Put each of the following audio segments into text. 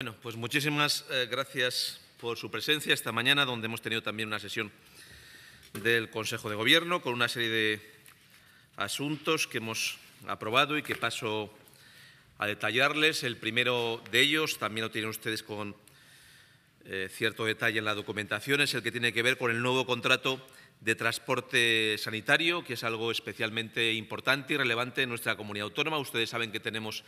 Bueno, pues muchísimas eh, gracias por su presencia esta mañana, donde hemos tenido también una sesión del Consejo de Gobierno con una serie de asuntos que hemos aprobado y que paso a detallarles. El primero de ellos, también lo tienen ustedes con eh, cierto detalle en la documentación, es el que tiene que ver con el nuevo contrato de transporte sanitario, que es algo especialmente importante y relevante en nuestra comunidad autónoma. Ustedes saben que tenemos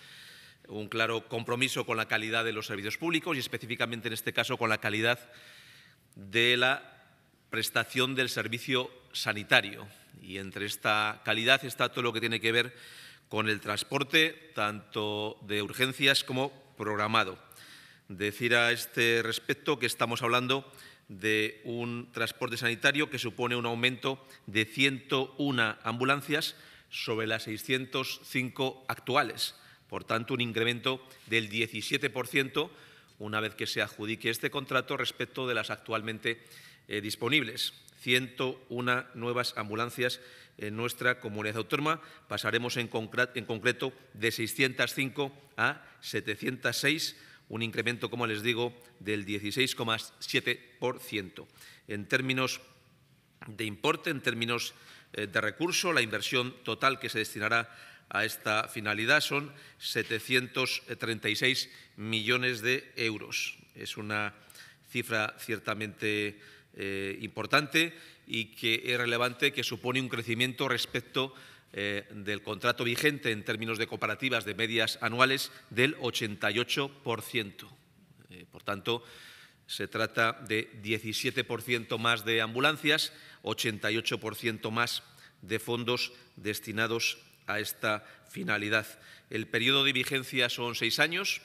un claro compromiso con la calidad de los servicios públicos y específicamente en este caso con la calidad de la prestación del servicio sanitario. Y entre esta calidad está todo lo que tiene que ver con el transporte, tanto de urgencias como programado. Decir a este respecto que estamos hablando de un transporte sanitario que supone un aumento de 101 ambulancias sobre las 605 actuales por tanto, un incremento del 17% una vez que se adjudique este contrato respecto de las actualmente eh, disponibles. 101 nuevas ambulancias en nuestra comunidad autónoma. Pasaremos en, en concreto de 605 a 706 un incremento, como les digo, del 16,7%. En términos de importe, en términos eh, de recurso, la inversión total que se destinará a esta finalidad son 736 millones de euros. Es una cifra ciertamente eh, importante y que es relevante, que supone un crecimiento respecto eh, del contrato vigente en términos de cooperativas de medias anuales del 88%. Eh, por tanto, se trata de 17% más de ambulancias, 88% más de fondos destinados a esta finalidad. El periodo de vigencia son seis años,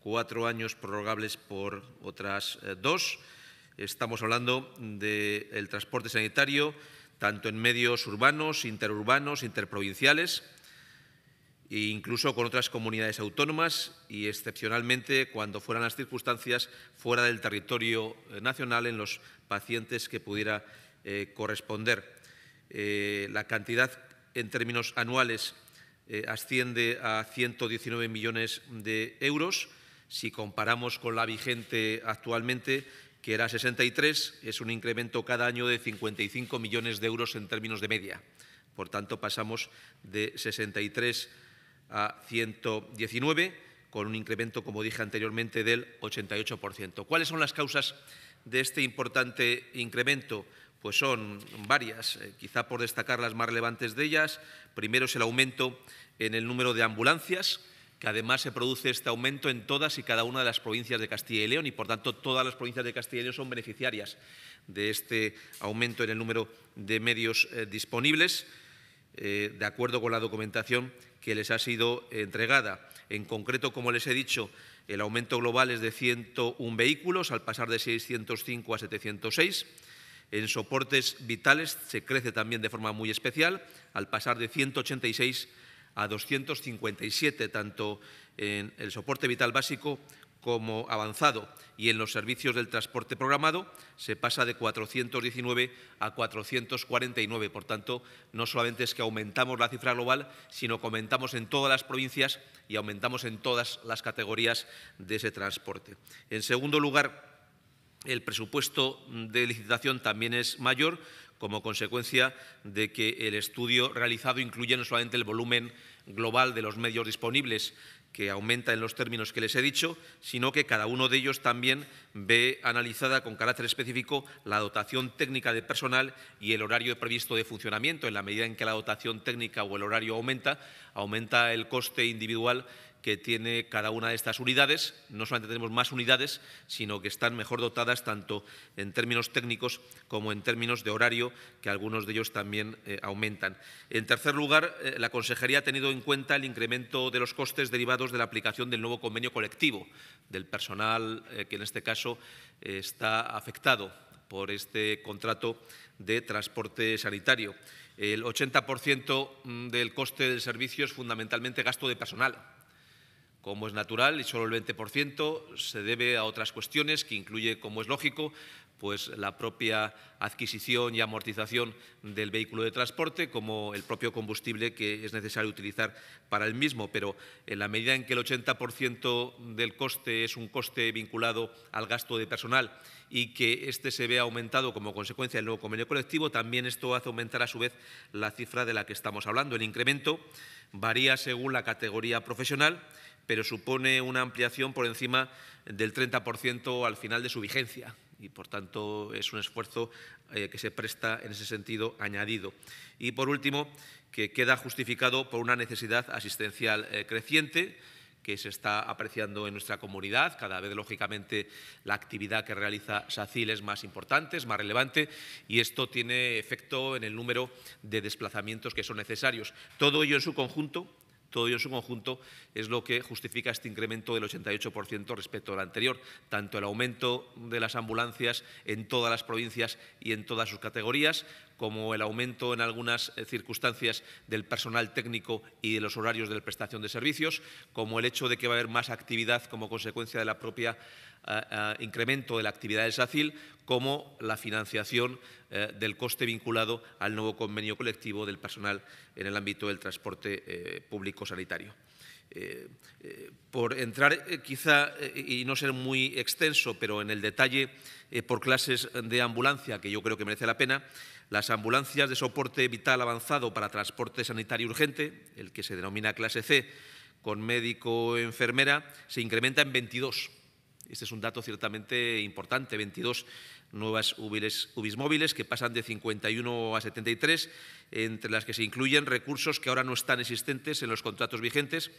cuatro años prorrogables por otras eh, dos. Estamos hablando del transporte sanitario, tanto en medios urbanos, interurbanos, interprovinciales, e incluso con otras comunidades autónomas y excepcionalmente cuando fueran las circunstancias fuera del territorio eh, nacional en los pacientes que pudiera eh, corresponder. la cantidad en términos anuales eh, asciende a 119 millones de euros. Si comparamos con la vigente actualmente, que era 63, es un incremento cada año de 55 millones de euros en términos de media. Por tanto, pasamos de 63 a 119, con un incremento, como dije anteriormente, del 88%. ¿Cuáles son las causas de este importante incremento? pues son varias. Eh, quizá por destacar las más relevantes de ellas, primero es el aumento en el número de ambulancias, que además se produce este aumento en todas y cada una de las provincias de Castilla y León y, por tanto, todas las provincias de Castilla y León son beneficiarias de este aumento en el número de medios eh, disponibles, eh, de acuerdo con la documentación que les ha sido entregada. En concreto, como les he dicho, el aumento global es de 101 vehículos, al pasar de 605 a 706. En soportes vitales se crece también de forma muy especial, al pasar de 186 a 257, tanto en el soporte vital básico como avanzado y en los servicios del transporte programado se pasa de 419 a 449. Por tanto, no solamente es que aumentamos la cifra global, sino que aumentamos en todas las provincias y aumentamos en todas las categorías de ese transporte. En segundo lugar, el presupuesto de licitación también es mayor como consecuencia de que el estudio realizado incluye no solamente el volumen global de los medios disponibles, que aumenta en los términos que les he dicho, sino que cada uno de ellos también ve analizada con carácter específico la dotación técnica de personal y el horario previsto de funcionamiento. En la medida en que la dotación técnica o el horario aumenta, aumenta el coste individual que tiene cada una de estas unidades. No solamente tenemos más unidades, sino que están mejor dotadas tanto en términos técnicos como en términos de horario, que algunos de ellos también eh, aumentan. En tercer lugar, eh, la Consejería ha tenido en cuenta el incremento de los costes derivados de la aplicación del nuevo convenio colectivo del personal eh, que en este caso está afectado por este contrato de transporte sanitario. El 80% mm, del coste del servicio es fundamentalmente gasto de personal como es natural, y solo el 20% se debe a otras cuestiones que incluye, como es lógico, pues la propia adquisición y amortización del vehículo de transporte, como el propio combustible que es necesario utilizar para el mismo. Pero en la medida en que el 80% del coste es un coste vinculado al gasto de personal y que este se ve aumentado como consecuencia del nuevo convenio colectivo, también esto hace aumentar a su vez la cifra de la que estamos hablando. El incremento varía según la categoría profesional pero supone una ampliación por encima del 30% al final de su vigencia y, por tanto, es un esfuerzo eh, que se presta en ese sentido añadido. Y, por último, que queda justificado por una necesidad asistencial eh, creciente que se está apreciando en nuestra comunidad. Cada vez, lógicamente, la actividad que realiza SACIL es más importante, es más relevante y esto tiene efecto en el número de desplazamientos que son necesarios. Todo ello en su conjunto todo ello en su conjunto es lo que justifica este incremento del 88% respecto al anterior, tanto el aumento de las ambulancias en todas las provincias y en todas sus categorías, como el aumento en algunas eh, circunstancias del personal técnico y de los horarios de prestación de servicios, como el hecho de que va a haber más actividad como consecuencia de la propia a, incremento de la actividad del SACIL como la financiación eh, del coste vinculado al nuevo convenio colectivo del personal en el ámbito del transporte eh, público sanitario. Eh, por entrar quizá y no ser muy extenso, pero en el detalle por clases de ambulancia, que yo creo que merece la pena, las ambulancias de soporte vital avanzado para transporte sanitario urgente, el que se denomina clase C, con médico enfermera, se incrementa en 22 este es un dato ciertamente importante, 22 nuevas UBIs móviles que pasan de 51 a 73, entre las que se incluyen recursos que ahora no están existentes en los contratos vigentes,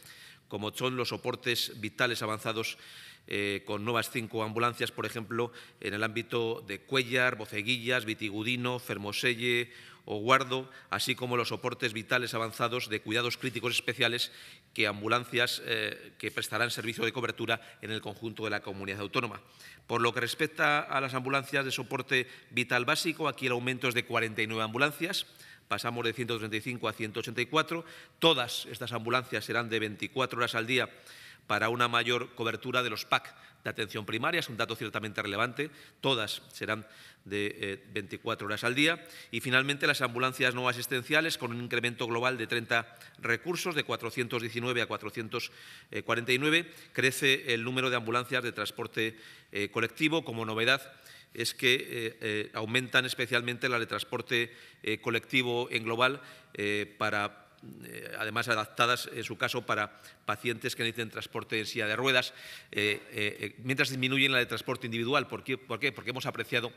como son los soportes vitales avanzados eh, con nuevas cinco ambulancias, por ejemplo, en el ámbito de Cuellar, Boceguillas, Vitigudino, Fermoselle o Guardo, así como los soportes vitales avanzados de cuidados críticos especiales que ambulancias eh, que prestarán servicio de cobertura en el conjunto de la comunidad autónoma. Por lo que respecta a las ambulancias de soporte vital básico, aquí el aumento es de 49 ambulancias, pasamos de 135 a 184, todas estas ambulancias serán de 24 horas al día para una mayor cobertura de los PAC de atención primaria, es un dato ciertamente relevante, todas serán de 24 eh, horas al día. Y finalmente las ambulancias no asistenciales con un incremento global de 30 recursos, de 419 a 449. Crece el número de ambulancias de transporte eh, colectivo como novedad es que eh, aumentan especialmente la de transporte colectivo en global para eh, además adaptadas en su caso para pacientes que necesiten transporte en silla de ruedas, eh, eh, mientras disminuyen la de transporte individual. ¿Por qué? Porque hemos apreciado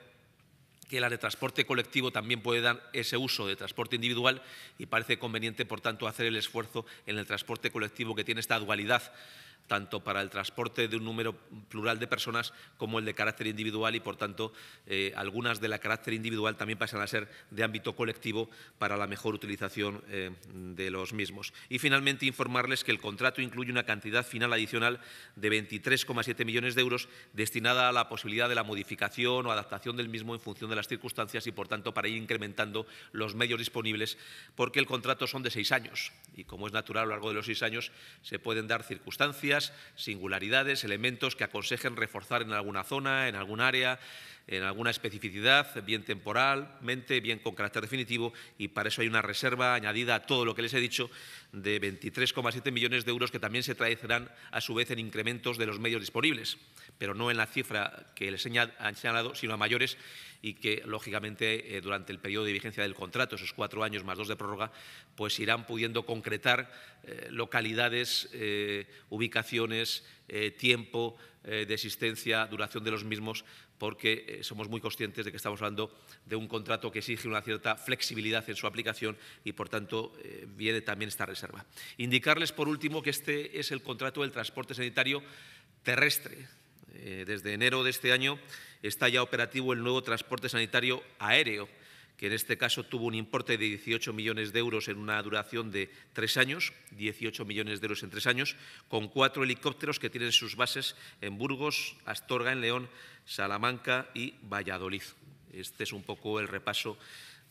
que la de transporte colectivo también puede dar ese uso de transporte individual y parece conveniente, por tanto, hacer el esfuerzo en el transporte colectivo que tiene esta dualidad tanto para el transporte de un número plural de personas como el de carácter individual y, por tanto, eh, algunas de la carácter individual también pasan a ser de ámbito colectivo para la mejor utilización eh, de los mismos. Y, finalmente, informarles que el contrato incluye una cantidad final adicional de 23,7 millones de euros destinada a la posibilidad de la modificación o adaptación del mismo en función de las circunstancias y, por tanto, para ir incrementando los medios disponibles, porque el contrato son de seis años y, como es natural, a lo largo de los seis años se pueden dar circunstancias, singularidades, elementos que aconsejen reforzar en alguna zona, en algún área, en alguna especificidad, bien temporalmente, bien con carácter definitivo, y para eso hay una reserva añadida a todo lo que les he dicho de 23,7 millones de euros que también se traerán a su vez en incrementos de los medios disponibles, pero no en la cifra que les han señalado, sino a mayores y que, lógicamente, eh, durante el periodo de vigencia del contrato, esos cuatro años más dos de prórroga, pues irán pudiendo concretar eh, localidades, eh, ubicaciones, eh, tiempo eh, de existencia, duración de los mismos, porque eh, somos muy conscientes de que estamos hablando de un contrato que exige una cierta flexibilidad en su aplicación y, por tanto, viene también esta reserva. Indicarles, por último, que este es el contrato del transporte sanitario terrestre. desde enero de este año está ya operativo el nuevo transporte sanitario aéreo que en este caso tuvo un importe de 18 millones de euros en una duración de tres años, 18 millones de euros en tres años, con cuatro helicópteros que tienen sus bases en Burgos, Astorga, en León, Salamanca y Valladolid. Este es un poco el repaso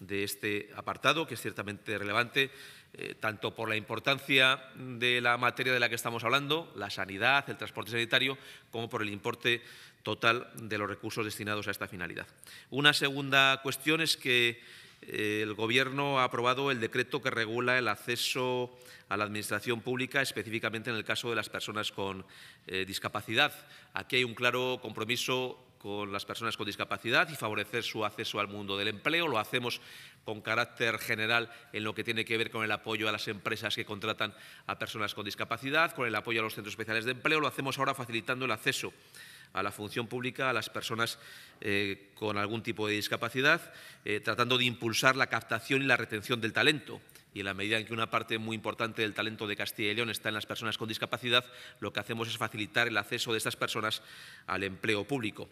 de este apartado, que es ciertamente relevante, eh, tanto por la importancia de la materia de la que estamos hablando, la sanidad, el transporte sanitario, como por el importe total de los recursos destinados a esta finalidad. Una segunda cuestión es que eh, el Gobierno ha aprobado el decreto que regula el acceso a la Administración pública, específicamente en el caso de las personas con eh, discapacidad. Aquí hay un claro compromiso con las personas con discapacidad y favorecer su acceso al mundo del empleo. Lo hacemos con carácter general en lo que tiene que ver con el apoyo a las empresas que contratan a personas con discapacidad, con el apoyo a los centros especiales de empleo. Lo hacemos ahora facilitando el acceso a la función pública a las personas eh, con algún tipo de discapacidad, eh, tratando de impulsar la captación y la retención del talento. Y en la medida en que una parte muy importante del talento de Castilla y León está en las personas con discapacidad, lo que hacemos es facilitar el acceso de estas personas al empleo público.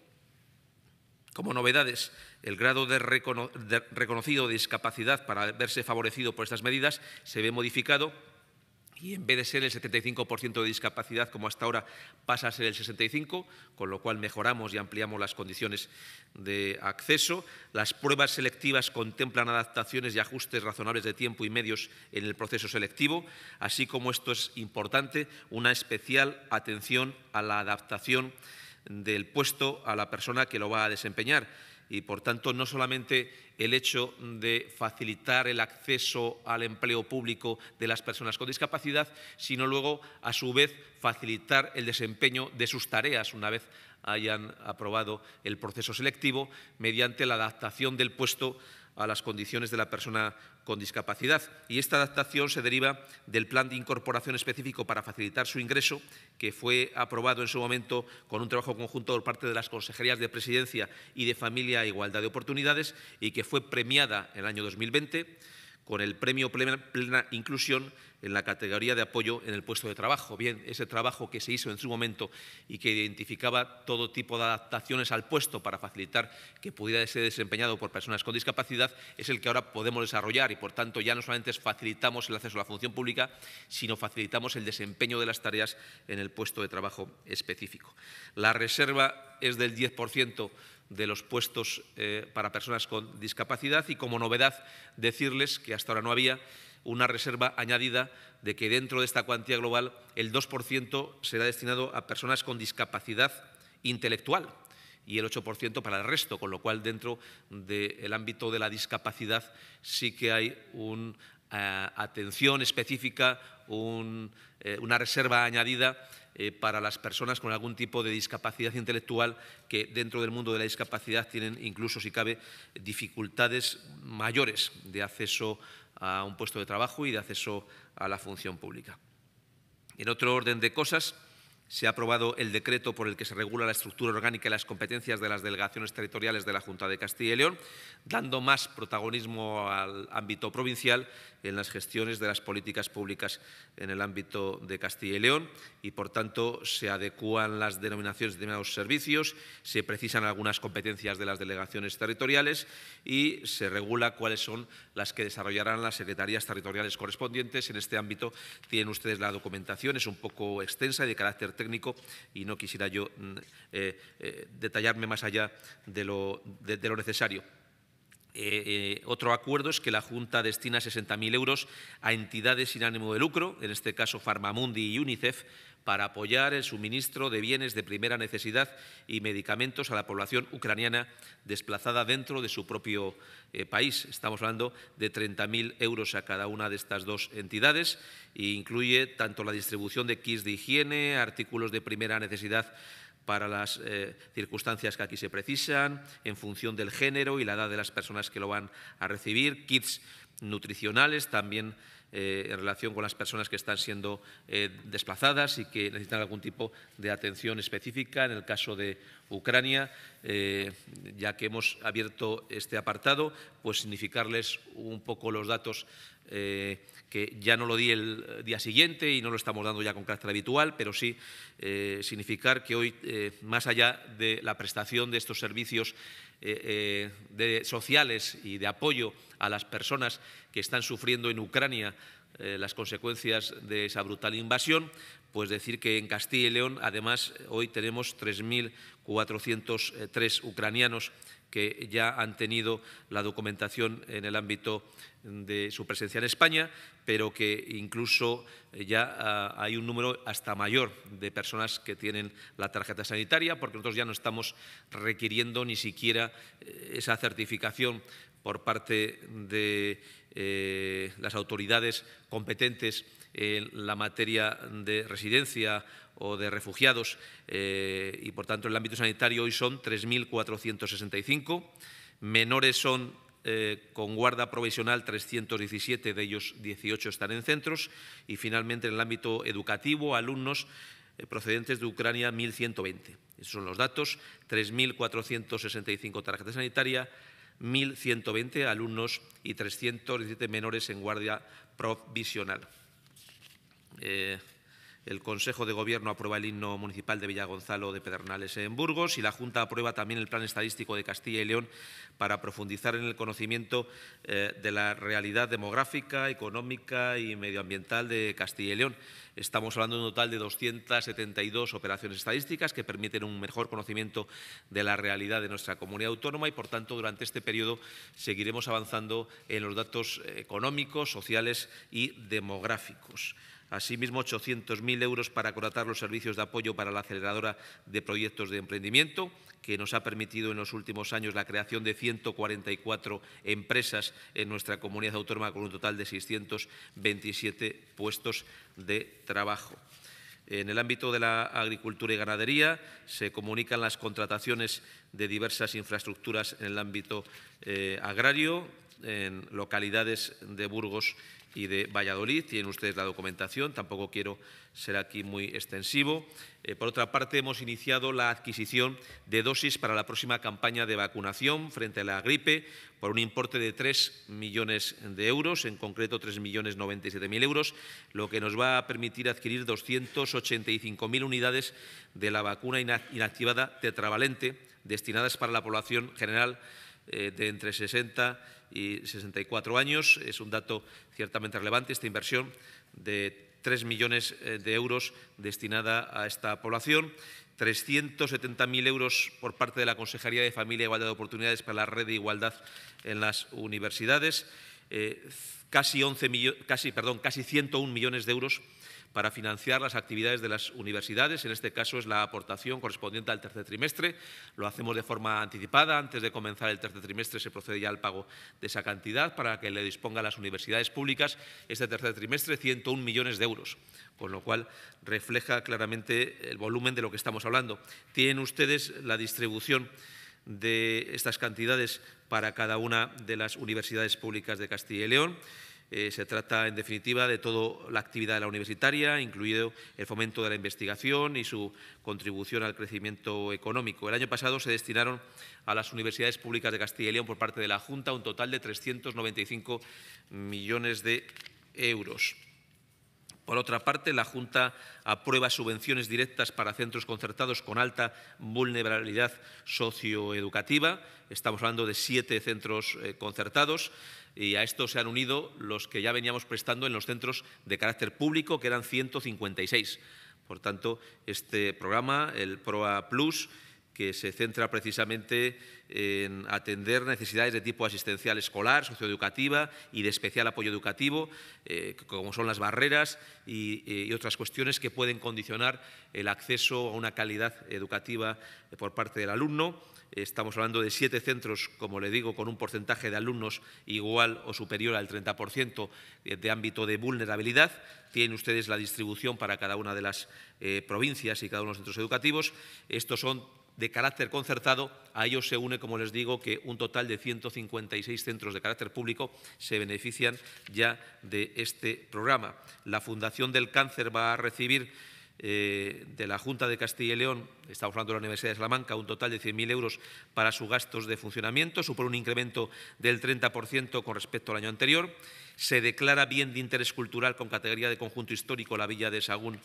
Como novedades, el grado de, de reconocido de discapacidad para verse favorecido por estas medidas se ve modificado y en vez de ser el 75% de discapacidad como hasta ahora pasa a ser el 65%, con lo cual mejoramos y ampliamos las condiciones de acceso. Las pruebas selectivas contemplan adaptaciones y ajustes razonables de tiempo y medios en el proceso selectivo, así como esto es importante, una especial atención a la adaptación del puesto a la persona que lo va a desempeñar y por tanto no solamente el hecho de facilitar el acceso al empleo público de las personas con discapacidad, sino luego a su vez facilitar el desempeño de sus tareas una vez hayan aprobado el proceso selectivo mediante la adaptación del puesto a las condiciones de la persona con discapacidad. Y esta adaptación se deriva del plan de incorporación específico para facilitar su ingreso, que fue aprobado en su momento con un trabajo conjunto por parte de las Consejerías de Presidencia y de Familia e Igualdad de Oportunidades y que fue premiada en el año 2020 con el premio plena, Inclusión en la categoría de apoyo en el puesto de trabajo. Bien, ese trabajo que se hizo en su momento y que identificaba todo tipo de adaptaciones al puesto para facilitar que pudiera ser desempeñado por personas con discapacidad es el que ahora podemos desarrollar y, por tanto, ya no solamente facilitamos el acceso a la función pública, sino facilitamos el desempeño de las tareas en el puesto de trabajo específico. La reserva es del 10% de los puestos eh, para personas con discapacidad y como novedad decirles que hasta ahora no había una reserva añadida de que dentro de esta cuantía global el 2% será destinado a personas con discapacidad intelectual y el 8% para el resto, con lo cual dentro del ámbito de la discapacidad sí que hay una eh, atención específica, eh, una reserva añadida eh, para las personas con algún tipo de discapacidad intelectual que dentro del mundo de la discapacidad tienen incluso, si cabe, dificultades mayores de acceso a un puesto de trabajo y de acceso a la función pública. En otro orden de cosas, se ha aprobado el decreto por el que se regula la estructura orgánica y las competencias de las delegaciones territoriales de la Junta de Castilla y León, dando más protagonismo al ámbito provincial en las gestiones de las políticas públicas en el ámbito de Castilla y León y, por tanto, se adecúan las denominaciones de determinados servicios, se precisan algunas competencias de las delegaciones territoriales y se regula cuáles son las que desarrollarán las secretarías territoriales correspondientes. En este ámbito tienen ustedes la documentación, es un poco extensa y de carácter técnico y no quisiera yo mm, eh, eh, detallarme más allá de lo necesario. Eh, eh, otro acuerdo es que la Junta destina 60.000 euros a entidades sin ánimo de lucro, en este caso Farmamundi y UNICEF, para apoyar el suministro de bienes de primera necesidad y medicamentos a la población ucraniana desplazada dentro de su propio eh, país. Estamos hablando de 30.000 euros a cada una de estas dos entidades e incluye tanto la distribución de kits de higiene, artículos de primera necesidad para las eh, circunstancias que aquí se precisan, en función del género y la edad de las personas que lo van a recibir, kits nutricionales también eh, en relación con las personas que están siendo eh, desplazadas y que necesitan algún tipo de atención específica. En el caso de Ucrania, ya que hemos abierto este apartado, pues significarles un poco los datos que ya no lo di el eh, día siguiente y no lo estamos dando ya con carácter habitual, pero sí eh, significar que hoy, eh, más allá de la prestación de estos servicios sociales y de apoyo a las personas que están sufriendo en Ucrania las consecuencias de esa brutal invasión, pues decir que en Castilla y León, además, hoy tenemos 3.403 ucranianos que ya han tenido la documentación en el ámbito de su presencia en España, pero que incluso eh, ya ah, hay un número hasta mayor de personas que tienen la tarjeta sanitaria, porque nosotros ya no estamos requiriendo ni siquiera eh, esa certificación por parte de eh, las autoridades competentes en la materia de residencia o de refugiados eh, y, por tanto, en el ámbito sanitario hoy son 3.465. Menores son eh, con guarda provisional 317, de ellos 18 están en centros. Y, finalmente, en el ámbito educativo, alumnos eh, procedentes de Ucrania, 1.120. Esos son los datos, 3.465 tarjeta sanitaria, 1.120 alumnos y 317 menores en guardia provisional. El Consejo de Gobierno aprueba el himno municipal de Villagonzalo de Pedernales en Burgos y la Junta aprueba también el Plan Estadístico de Castilla y León para profundizar en el conocimiento eh, de la realidad demográfica, económica y medioambiental de Castilla y León. Estamos hablando de un total de 272 operaciones estadísticas que permiten un mejor conocimiento de la realidad de nuestra comunidad autónoma y, por tanto, durante este periodo seguiremos avanzando en los datos eh, económicos, sociales y demográficos. Asimismo, 800.000 euros para contratar los servicios de apoyo para la aceleradora de proyectos de emprendimiento, que nos ha permitido en los últimos años la creación de 144 empresas en nuestra comunidad autónoma con un total de 627 puestos de trabajo. En el ámbito de la agricultura y ganadería se comunican las contrataciones de diversas infraestructuras en el ámbito eh, agrario, en localidades de Burgos y de Valladolid. Tienen ustedes la documentación, tampoco quiero ser aquí muy extensivo. Eh, por otra parte, hemos iniciado la adquisición de dosis para la próxima campaña de vacunación frente a la gripe por un importe de 3 millones de euros, en concreto 3.097.000 euros, lo que nos va a permitir adquirir 285.000 unidades de la vacuna inactivada tetravalente destinadas para la población general eh, de entre 60 y y 64 años. Es un dato ciertamente relevante esta inversión de 3 millones eh, de euros destinada a esta población. 370.000 euros por parte de la Consejería de Familia y Igualdad de Oportunidades para la Red de Igualdad en las universidades. Eh, casi, 11 casi, perdón, casi 101 millones de euros para financiar las actividades de las universidades. En este caso es la aportación correspondiente al tercer trimestre. Lo hacemos de forma anticipada. Antes de comenzar el tercer trimestre se procede ya al pago de esa cantidad para que le disponga a las universidades públicas este tercer trimestre 101 millones de euros, con lo cual refleja claramente el volumen de lo que estamos hablando. Tienen ustedes la distribución de estas cantidades para cada una de las universidades públicas de Castilla y León. Eh, se trata, en definitiva, de toda la actividad de la universitaria, incluido el fomento de la investigación y su contribución al crecimiento económico. El año pasado se destinaron a las universidades públicas de Castilla y León por parte de la Junta un total de 395 millones de euros. Por otra parte, la Junta aprueba subvenciones directas para centros concertados con alta vulnerabilidad socioeducativa. Estamos hablando de siete centros eh, concertados y a estos se han unido los que ya veníamos prestando en los centros de carácter público, que eran 156. Por tanto, este programa, el PROA Plus, que se centra precisamente en atender necesidades de tipo asistencial escolar, socioeducativa y de especial apoyo educativo, eh, como son las barreras eh, y, otras cuestiones que pueden condicionar el acceso a una calidad educativa por parte del alumno. Estamos hablando de siete centros, como le digo, con un porcentaje de alumnos igual o superior al 30% de ámbito de vulnerabilidad. Tienen ustedes la distribución para cada una de las eh, provincias y cada uno de los centros educativos. Estos son de carácter concertado. A ellos se une, como les digo, que un total de 156 centros de carácter público se benefician ya de este programa. La Fundación del Cáncer va a recibir eh, de la Junta de Castilla y León, estamos hablando de la Universidad de Salamanca, un total de 100.000 euros para sus gastos de funcionamiento, supone un incremento del 30% con respecto al año anterior. Se declara bien de interés cultural con categoría de conjunto histórico la Villa de Sagún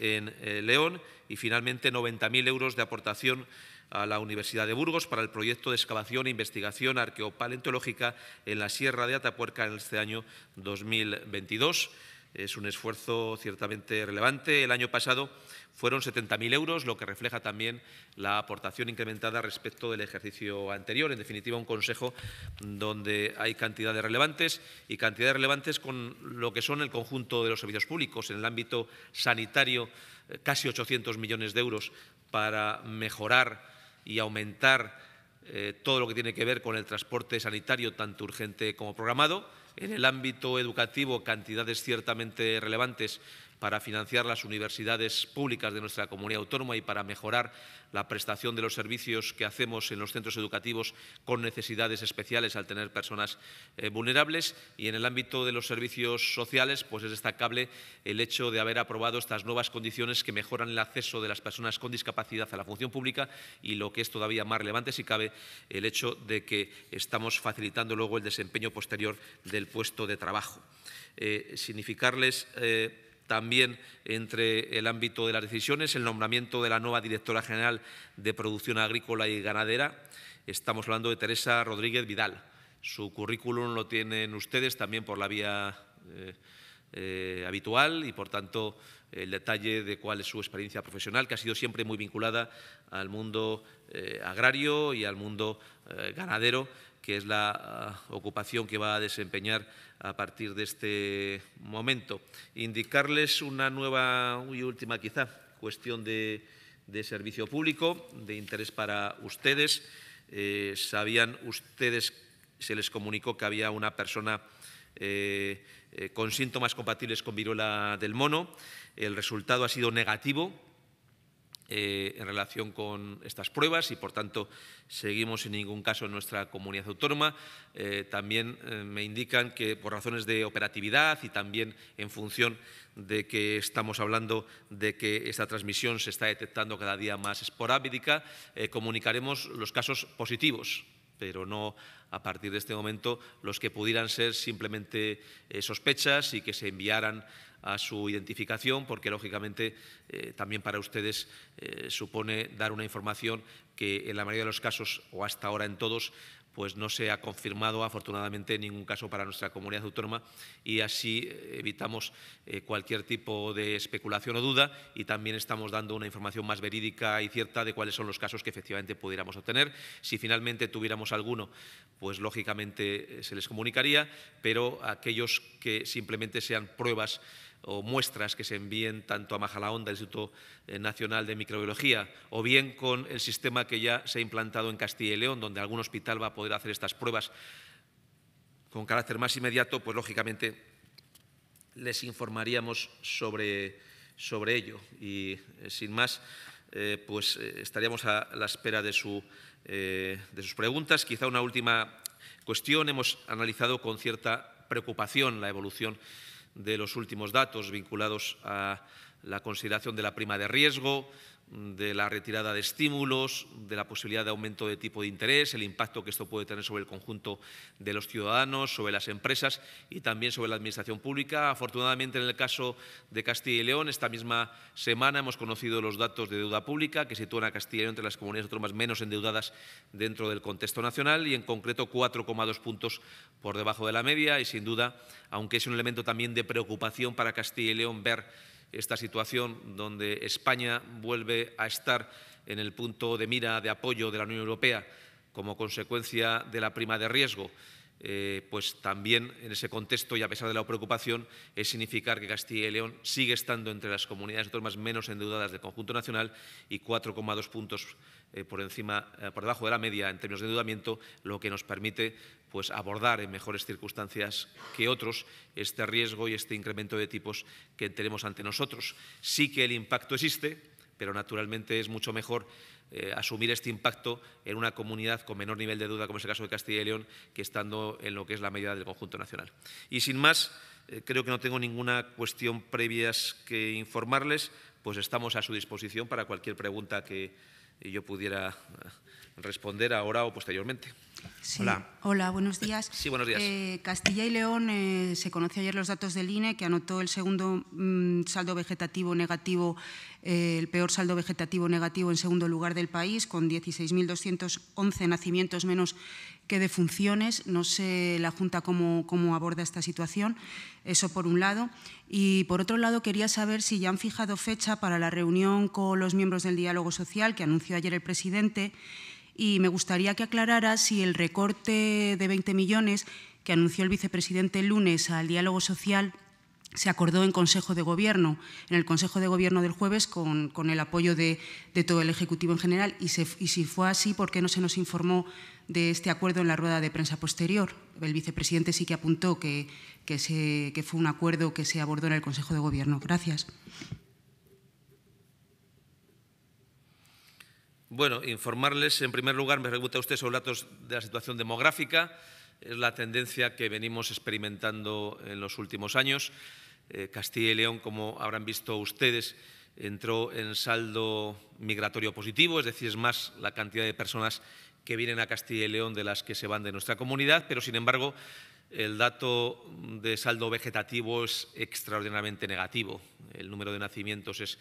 en eh, León y finalmente 90.000 euros de aportación a la Universidad de Burgos para el proyecto de excavación e investigación arqueopaleontológica en la Sierra de Atapuerca en este año 2022. Es un esfuerzo ciertamente relevante. El año pasado fueron 70.000 euros, lo que refleja también la aportación incrementada respecto del ejercicio anterior. En definitiva, un consejo donde hay cantidades relevantes y cantidades relevantes con lo que son el conjunto de los servicios públicos. En el ámbito sanitario, eh, casi 800 millones de euros para mejorar y aumentar eh, todo lo que tiene que ver con el transporte sanitario, tanto urgente como programado en el ámbito educativo cantidades ciertamente relevantes para financiar las universidades públicas de nuestra comunidad autónoma y para mejorar la prestación de los servicios que hacemos en los centros educativos con necesidades especiales al tener personas eh, vulnerables. Y en el ámbito de los servicios sociales, pues es destacable el hecho de haber aprobado estas nuevas condiciones que mejoran el acceso de las personas con discapacidad a la función pública y lo que es todavía más relevante, si cabe, el hecho de que estamos facilitando luego el desempeño posterior del puesto de trabajo. Eh, significarles eh, también entre el ámbito de las decisiones, el nombramiento de la nueva directora general de Producción Agrícola y Ganadera. Estamos hablando de Teresa Rodríguez Vidal. Su currículum lo tienen ustedes también por la vía eh, eh, habitual y, por tanto, el detalle de cuál es su experiencia profesional, que ha sido siempre muy vinculada al mundo eh, agrario y al mundo ganadero que es la ah, ocupación que va a desempeñar a partir de este momento. Indicarles una nueva y última, quizá, cuestión de, servicio público, de interés para ustedes. Eh, sabían ustedes, se les comunicó que había una persona eh, eh, con síntomas compatibles con viruela del mono. El resultado ha sido negativo eh, en relación con estas pruebas y, por tanto, seguimos en ningún caso en nuestra comunidad autónoma. Eh, también eh, me indican que por razones de operatividad y también en función de que estamos hablando de que esta transmisión se está detectando cada día más esporádica, comunicaremos los casos positivos pero no a partir de este momento los que pudieran ser simplemente sospechas y que se enviaran a su identificación, porque lógicamente eh, también para ustedes eh, supone dar una información que en la mayoría de los casos, o hasta ahora en todos, pues no se ha confirmado afortunadamente ningún caso para nuestra comunidad autónoma y así eh, evitamos cualquier tipo de especulación o duda y también estamos dando una información más verídica y cierta de cuáles son los casos que efectivamente pudiéramos obtener. Si finalmente tuviéramos alguno, pues lógicamente se les comunicaría, pero aquellos que simplemente sean pruebas o muestras que se envíen tanto a Majalaonda, el Instituto eh, Nacional de Microbiología, o bien con el sistema que ya se ha implantado en Castilla y León, donde algún hospital va a poder hacer estas pruebas con carácter más inmediato, pues lógicamente les informaríamos sobre, sobre ello. Y eh, sin más, eh, pues estaríamos a la espera de, de sus preguntas. Quizá una última cuestión. Hemos analizado con cierta preocupación la evolución de los últimos datos vinculados a la consideración de la prima de riesgo, de la retirada de estímulos, de la posibilidad de aumento de tipo de interés, el impacto que esto puede tener sobre el conjunto de los ciudadanos, sobre las empresas y también sobre la Administración pública. Afortunadamente, en el caso de Castilla y León, esta misma semana hemos conocido los datos de deuda pública que sitúan a Castilla y León entre las comunidades autónomas menos endeudadas dentro del contexto nacional y, en concreto, 4,2 puntos por debajo de la media y, sin duda, aunque es un elemento también de preocupación para Castilla y León ver esta situación donde España vuelve a estar en el punto de mira de apoyo de la Unión Europea como consecuencia de la prima de riesgo eh, pues también en ese contexto y a pesar de la preocupación, es significar que Castilla y León sigue estando entre las comunidades autónomas menos endeudadas del conjunto nacional y 4,2 puntos eh, por encima, eh, por debajo de la media en términos de endeudamiento, lo que nos permite pues, abordar en mejores circunstancias que otros este riesgo y este incremento de tipos que tenemos ante nosotros. Sí que el impacto existe, pero naturalmente es mucho mejor eh, asumir este impacto en una comunidad con menor nivel de duda, como es el caso de Castilla y León, que estando en lo que es la medida del conjunto nacional. Y sin más, eh, creo que no tengo ninguna cuestión previas que informarles, pues estamos a su disposición para cualquier pregunta que yo pudiera eh, responder ahora o posteriormente. Hola. buenos días. buenos días. Eh, Castilla y León eh, se conocen ayer los datos del INE que anotó el segundo mm, saldo vegetativo negativo, eh, el peor saldo vegetativo negativo en segundo lugar del país, con 16.211 nacimientos menos que defunciones. No sé la Junta cómo aborda esta situación. Eso por un lado. Y por otro lado, quería saber si ya han fijado fecha para la reunión con los miembros del diálogo social que anunció ayer el presidente y me gustaría que aclarara si el recorte de 20 millones que anunció el vicepresidente el lunes al diálogo social se acordó en Consejo de Gobierno, en el Consejo de Gobierno del jueves, con, el apoyo de, todo el Ejecutivo en general. Y, si fue así, ¿por qué no se nos informó de este acuerdo en la rueda de prensa posterior? El vicepresidente sí que apuntó que, que, que fue un acuerdo que se abordó en el Consejo de Gobierno. Gracias. Bueno, informarles, en primer lugar, me pregunta usted sobre datos de la situación demográfica. Es la tendencia que venimos experimentando en los últimos años. Eh, Castilla y León, como habrán visto ustedes, entró en saldo migratorio positivo, es decir, es más la cantidad de personas que vienen a Castilla y León de las que se van de nuestra comunidad, pero sin embargo el dato de saldo vegetativo es extraordinariamente negativo. El número de nacimientos es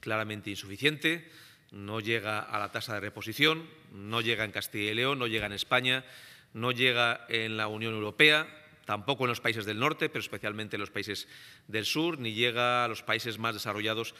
claramente insuficiente no llega a la tasa de reposición, no llega en Castilla y León, no llega en España, no llega en la Unión Europea, tampoco en los países del norte, pero especialmente en los países del sur, ni llega a los países más desarrollados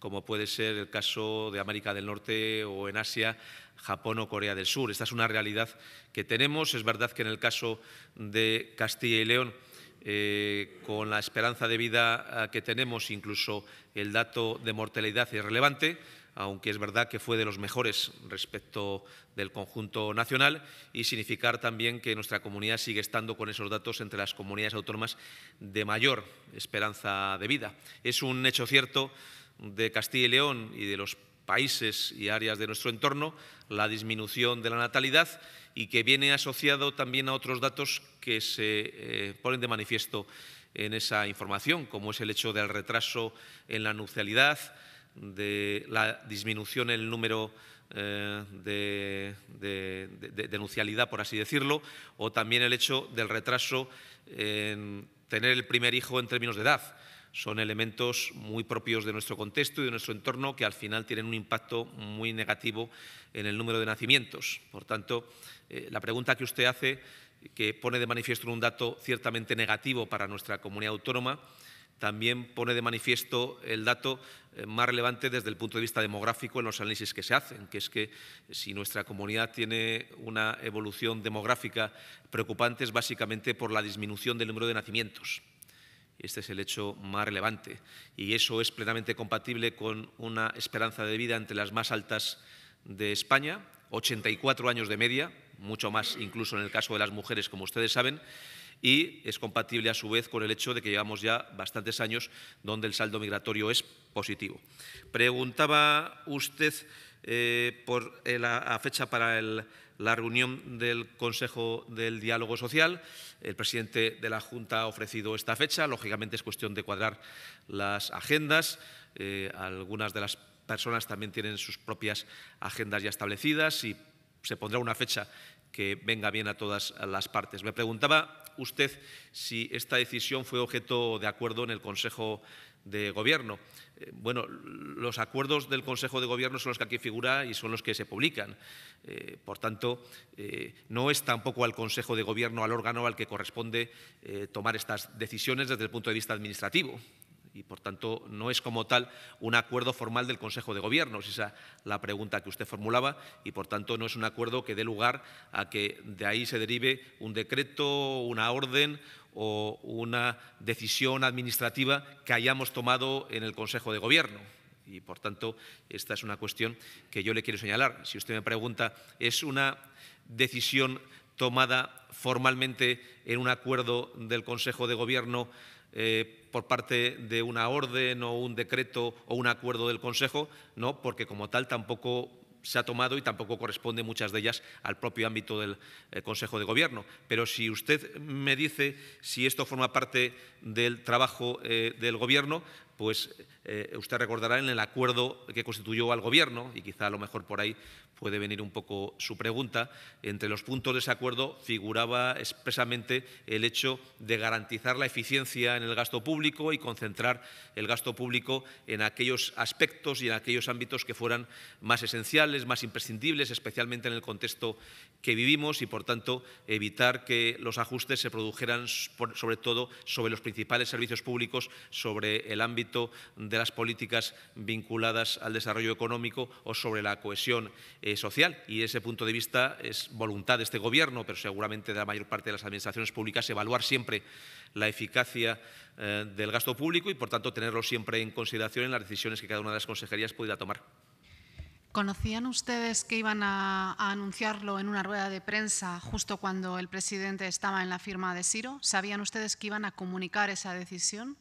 como puede ser el caso de América del Norte o en Asia, Japón o Corea del Sur. Esta es una realidad que tenemos. Es verdad que en el caso de Castilla y León, eh, con la esperanza de vida eh, que tenemos, incluso el dato de mortalidad es relevante, aunque es verdad que fue de los mejores respecto del conjunto nacional, y significar también que nuestra comunidad sigue estando con esos datos entre las comunidades autónomas de mayor esperanza de vida. Es un hecho cierto de Castilla y León y de los países y áreas de nuestro entorno, la disminución de la natalidad y que viene asociado también a otros datos que se eh, ponen de manifiesto en esa información, como es el hecho del retraso en la nucialidad, de la disminución en el número eh, de, de, por así decirlo, o también el hecho del retraso en tener el primer hijo en términos de edad. Son elementos muy propios de nuestro contexto y de nuestro entorno que al final tienen un impacto muy negativo en el número de nacimientos. Por tanto, eh, la pregunta que usted hace, que pone de manifiesto un dato ciertamente negativo para nuestra comunidad autónoma, también pone de manifiesto el dato eh, más relevante desde el punto de vista demográfico en los análisis que se hacen, que es que si nuestra comunidad tiene una evolución demográfica preocupante es básicamente por la disminución del número de nacimientos. Este es el hecho más relevante y eso es plenamente compatible con una esperanza de vida entre las más altas de España, 84 años de media, mucho más incluso en el caso de las mujeres, como ustedes saben, y es compatible a su vez con el hecho de que llevamos ya bastantes años donde el saldo migratorio es positivo. Preguntaba usted eh, por la fecha para la reunión del Consejo del Diálogo Social. El presidente de la Junta ha ofrecido esta fecha. Lógicamente es cuestión de cuadrar las agendas. Eh, algunas de las personas también tienen sus propias agendas ya establecidas y se pondrá una fecha que venga bien a todas las partes. Me preguntaba usted si esta decisión fue objeto de acuerdo en el Consejo de Gobierno. Eh, bueno, los acuerdos del Consejo de Gobierno son los que aquí figura y son los que se publican. Eh, por tanto, eh, no es tampoco al Consejo de Gobierno, al órgano al que corresponde tomar estas decisiones desde el punto de vista administrativo y, por tanto, no es como tal un acuerdo formal del Consejo de Gobierno, si esa es la pregunta que usted formulaba, y, por tanto, no es un acuerdo que dé lugar a que de ahí se derive un decreto, una orden o una decisión administrativa que hayamos tomado en el Consejo de Gobierno. Y, por tanto, esta es una cuestión que yo le quiero señalar. Si usted me pregunta, ¿es una decisión tomada formalmente en un acuerdo del Consejo de Gobierno eh, por parte de una orden o un decreto o un acuerdo del Consejo, no, porque como tal tampoco se ha tomado y tampoco corresponde muchas de ellas al propio ámbito del eh, Consejo de Gobierno. Pero si usted me dice si esto forma parte del trabajo eh, del Gobierno, pues eh, usted recordará en el acuerdo que constituyó al Gobierno, y quizá a lo mejor por ahí puede venir un poco su pregunta, entre los puntos de ese acuerdo figuraba expresamente el hecho de garantizar la eficiencia en el gasto público y concentrar el gasto público en aquellos aspectos y en aquellos ámbitos que fueran más esenciales más imprescindibles, especialmente en el contexto que vivimos y, por tanto, evitar que los ajustes se produjeran sobre todo sobre los principales servicios públicos, sobre el ámbito de las políticas vinculadas al desarrollo económico o sobre la cohesión eh, social. Y ese punto de vista es voluntad de este Gobierno, pero seguramente de la mayor parte de las administraciones públicas, evaluar siempre la eficacia eh, del gasto público y, por tanto, tenerlo siempre en consideración en las decisiones que cada una de las consejerías pudiera tomar. ¿Conocían ustedes que iban a, anunciarlo en una rueda de prensa justo cuando el presidente estaba en la firma de Ciro? ¿Sabían ustedes que iban a comunicar esa decisión?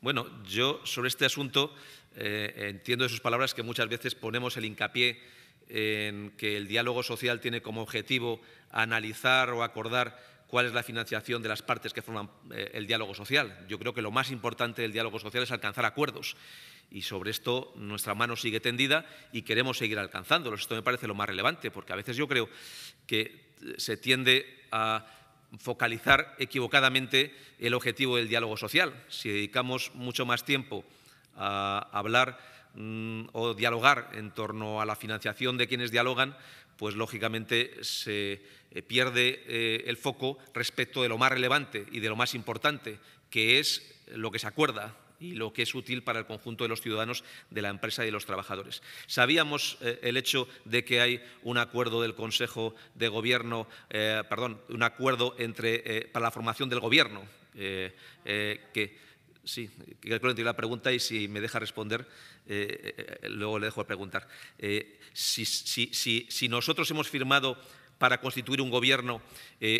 Bueno, yo sobre este asunto eh, entiendo de sus palabras que muchas veces ponemos el hincapié en que el diálogo social tiene como objetivo analizar o acordar cuál es la financiación de las partes que forman eh, el diálogo social. Yo creo que lo más importante del diálogo social es alcanzar acuerdos y sobre esto nuestra mano sigue tendida y queremos seguir alcanzándolos. Esto me parece lo más relevante porque a veces yo creo que eh, se tiende a focalizar equivocadamente el objetivo del diálogo social. Si dedicamos mucho más tiempo a hablar mm, o dialogar en torno a la financiación de quienes dialogan, pues lógicamente se eh, pierde eh, el foco respecto de lo más relevante y de lo más importante, que es lo que se acuerda y lo que es útil para el conjunto de los ciudadanos, de la empresa y de los trabajadores. Sabíamos eh, el hecho de que hay un acuerdo del Consejo de Gobierno, perdón, un acuerdo entre, para la formación del Gobierno, que sí, creo que la pregunta y si me deja responder. Eh, eh, eh, luego le dejo preguntar, si, nosotros hemos firmado para constituir un gobierno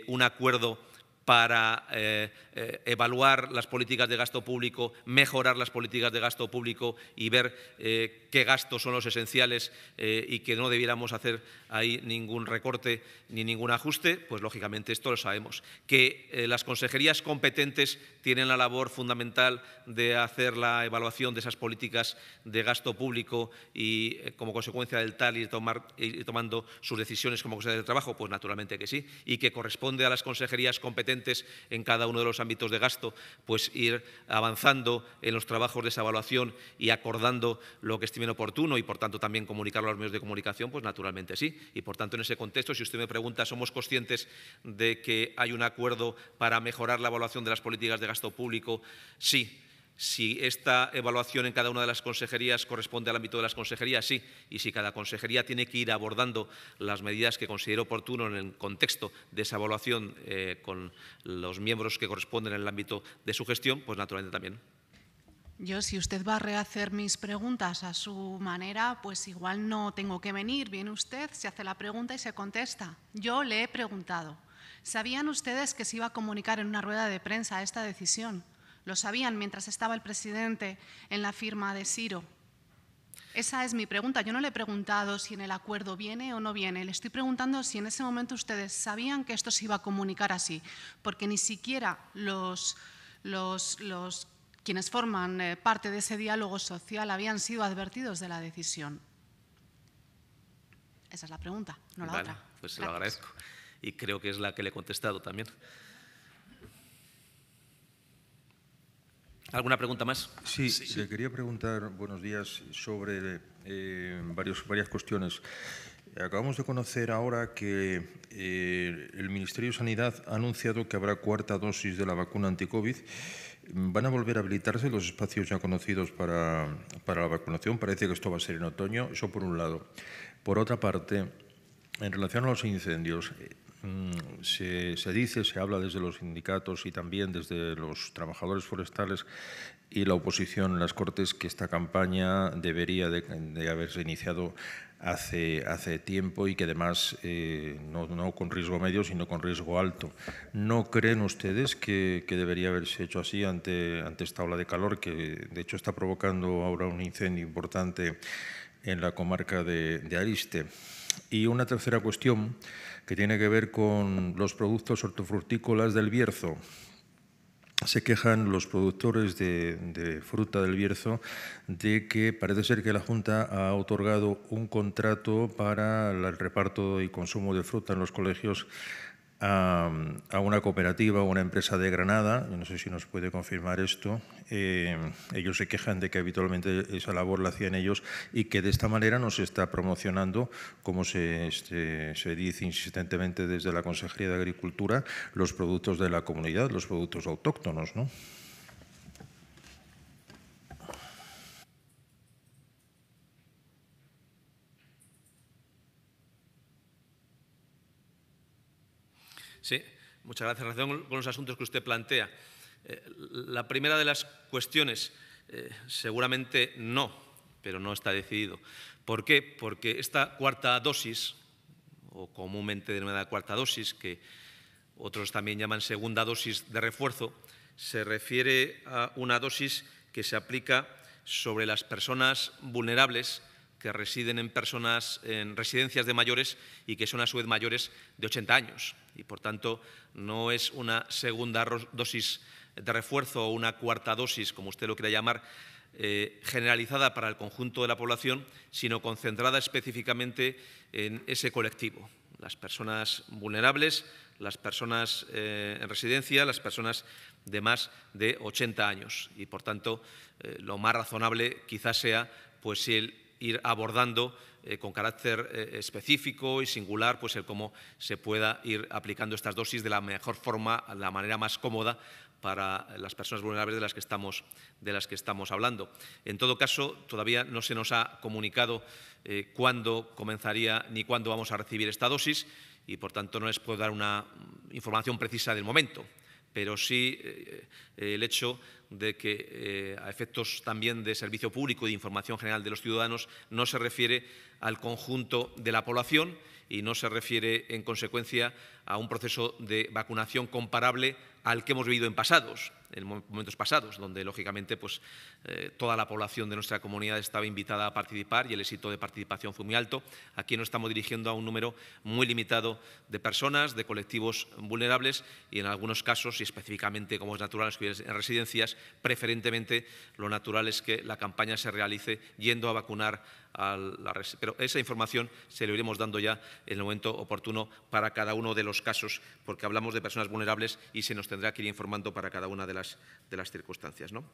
un acuerdo para eh, eh, evaluar las políticas de gasto público, mejorar las políticas de gasto público y ver eh, qué gastos son los esenciales y que no debiéramos hacer ahí ningún recorte ni ningún ajuste, pues lógicamente esto lo sabemos. Que las consejerías competentes tienen la labor fundamental de hacer la evaluación de esas políticas de gasto público y como consecuencia del tal ir, tomando sus decisiones como consejería de trabajo, pues naturalmente que sí, y que corresponde a las consejerías competentes en cada uno de los ámbitos de gasto, pues ir avanzando en los trabajos de esa evaluación y acordando lo que estimen oportuno y, por tanto, también comunicarlo a los medios de comunicación, pues naturalmente sí. Y, por tanto, en ese contexto, si usted me pregunta, ¿somos conscientes de que hay un acuerdo para mejorar la evaluación de las políticas de gasto público? Sí si esta evaluación en cada una de las consejerías corresponde al ámbito de las consejerías, sí. Y si cada consejería tiene que ir abordando las medidas que considere oportuno en el contexto de esa evaluación eh, con los miembros que corresponden en el ámbito de su gestión, pues naturalmente también. Yo, si usted va a rehacer mis preguntas a su manera, pues igual no tengo que venir. Viene usted, se hace la pregunta y se contesta. Yo le he preguntado. ¿Sabían ustedes que se iba a comunicar en una rueda de prensa esta decisión? Lo sabían mientras estaba el presidente en la firma de Ciro. Esa es mi pregunta. Yo no le he preguntado si en el acuerdo viene o no viene. Le estoy preguntando si en ese momento ustedes sabían que esto se iba a comunicar así, porque ni siquiera los, los, quienes forman eh, parte de ese diálogo social habían sido advertidos de la decisión. Esa es la pregunta, no la otra. Pues se lo agradezco. Y creo que es la que le he contestado también. ¿Alguna pregunta más? Sí, le quería preguntar, buenos días, sobre eh, varios, varias cuestiones. Acabamos de conocer ahora que eh, el Ministerio de Sanidad ha anunciado que habrá cuarta dosis de la vacuna anticovid. ¿Van a volver a habilitarse los espacios ya conocidos para, para la vacunación? Parece que esto va a ser en otoño, eso por un lado. Por otra parte, en relación a los incendios, Mm, se, dice, se habla desde los sindicatos y también desde los trabajadores forestales y la oposición en las Cortes que esta campaña debería de, haberse iniciado hace, hace tiempo y que además eh, no, con riesgo medio, sino con riesgo alto. ¿No creen ustedes que, debería haberse hecho así ante, ante esta ola de calor que de hecho está provocando ahora un incendio importante en la comarca de Ariste? Y una tercera cuestión que tiene que ver con los productos hortofrutícolas del Bierzo. Se quejan los productores de, de fruta del Bierzo de que parece ser que la Junta ha otorgado un contrato para el reparto y consumo de fruta en los colegios a, una cooperativa, o una empresa de Granada, no sé si nos puede confirmar esto, em, ellos se quejan de que habitualmente esa labor la hacían ellos y que de esta manera no se está promocionando, como se, este, se dice insistentemente desde la Consejería de Agricultura, los productos de la comunidad, los productos autóctonos, ¿no? Muchas gracias. En relación con los asuntos que usted plantea, eh, la primera de las cuestiones, eh, seguramente no, pero no está decidido. ¿Por qué? Porque esta cuarta dosis, o comúnmente denominada cuarta dosis, que otros también llaman segunda dosis de refuerzo, se refiere a una dosis que se aplica sobre las personas vulnerables que residen en personas en residencias de mayores y que son a su vez mayores de 80 años y por tanto no es una segunda dosis de refuerzo o una cuarta dosis, como usted lo quiera llamar, eh, generalizada para el conjunto de la población, sino concentrada específicamente en ese colectivo, las personas vulnerables, las personas eh, en residencia, las personas de más de 80 años. Y, por tanto, eh, lo más razonable quizás sea pues, si el ir abordando eh, con carácter eh, específico y singular, pues el cómo se pueda ir aplicando estas dosis de la mejor forma, la manera más cómoda para las personas vulnerables de las que estamos, de las que estamos hablando. En todo caso, todavía no se nos ha comunicado eh, cuándo comenzaría ni cuándo vamos a recibir esta dosis y, por tanto, no les puedo dar una información precisa del momento pero sí eh, eh, el hecho de que eh, a efectos también de servicio público y de información general de los ciudadanos no se refiere al conjunto de la población y no se refiere en consecuencia a un proceso de vacunación comparable al que hemos vivido en pasados, en momentos pasados, donde lógicamente pues, eh, toda la población de nuestra comunidad estaba invitada a participar y el éxito de participación fue muy alto. Aquí nos estamos dirigiendo a un número muy limitado de personas, de colectivos vulnerables y en algunos casos, y específicamente como es natural en residencias, preferentemente lo natural es que la campaña se realice yendo a vacunar a la Pero esa información se lo iremos dando ya en el momento oportuno para cada uno de los casos, porque hablamos de personas vulnerables y se nos tendrá que ir informando para cada una de las, de las circunstancias. ¿no?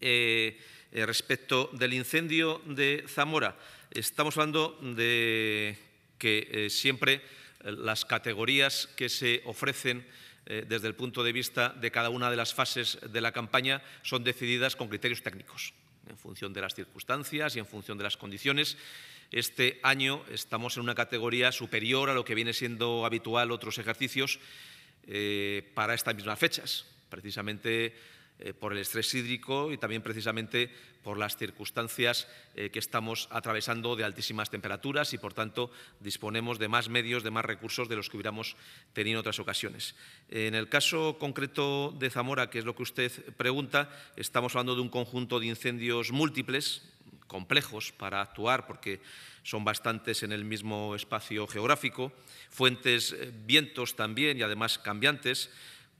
Eh, eh, respecto del incendio de Zamora, estamos hablando de que eh, siempre las categorías que se ofrecen desde el punto de vista de cada una de las fases de la campaña son decididas con criterios técnicos, en función de las circunstancias y en función de las condiciones. Este año estamos en una categoría superior a lo que viene siendo habitual otros ejercicios eh, para estas mismas fechas, precisamente eh, por el estrés hídrico y también precisamente por las circunstancias eh, que estamos atravesando de altísimas temperaturas y, por tanto, disponemos de más medios, de más recursos de los que hubiéramos tenido en otras ocasiones. En el caso concreto de Zamora, que es lo que usted pregunta, estamos hablando de un conjunto de incendios múltiples, complejos para actuar porque son bastantes en el mismo espacio geográfico, fuentes, eh, vientos también y además cambiantes,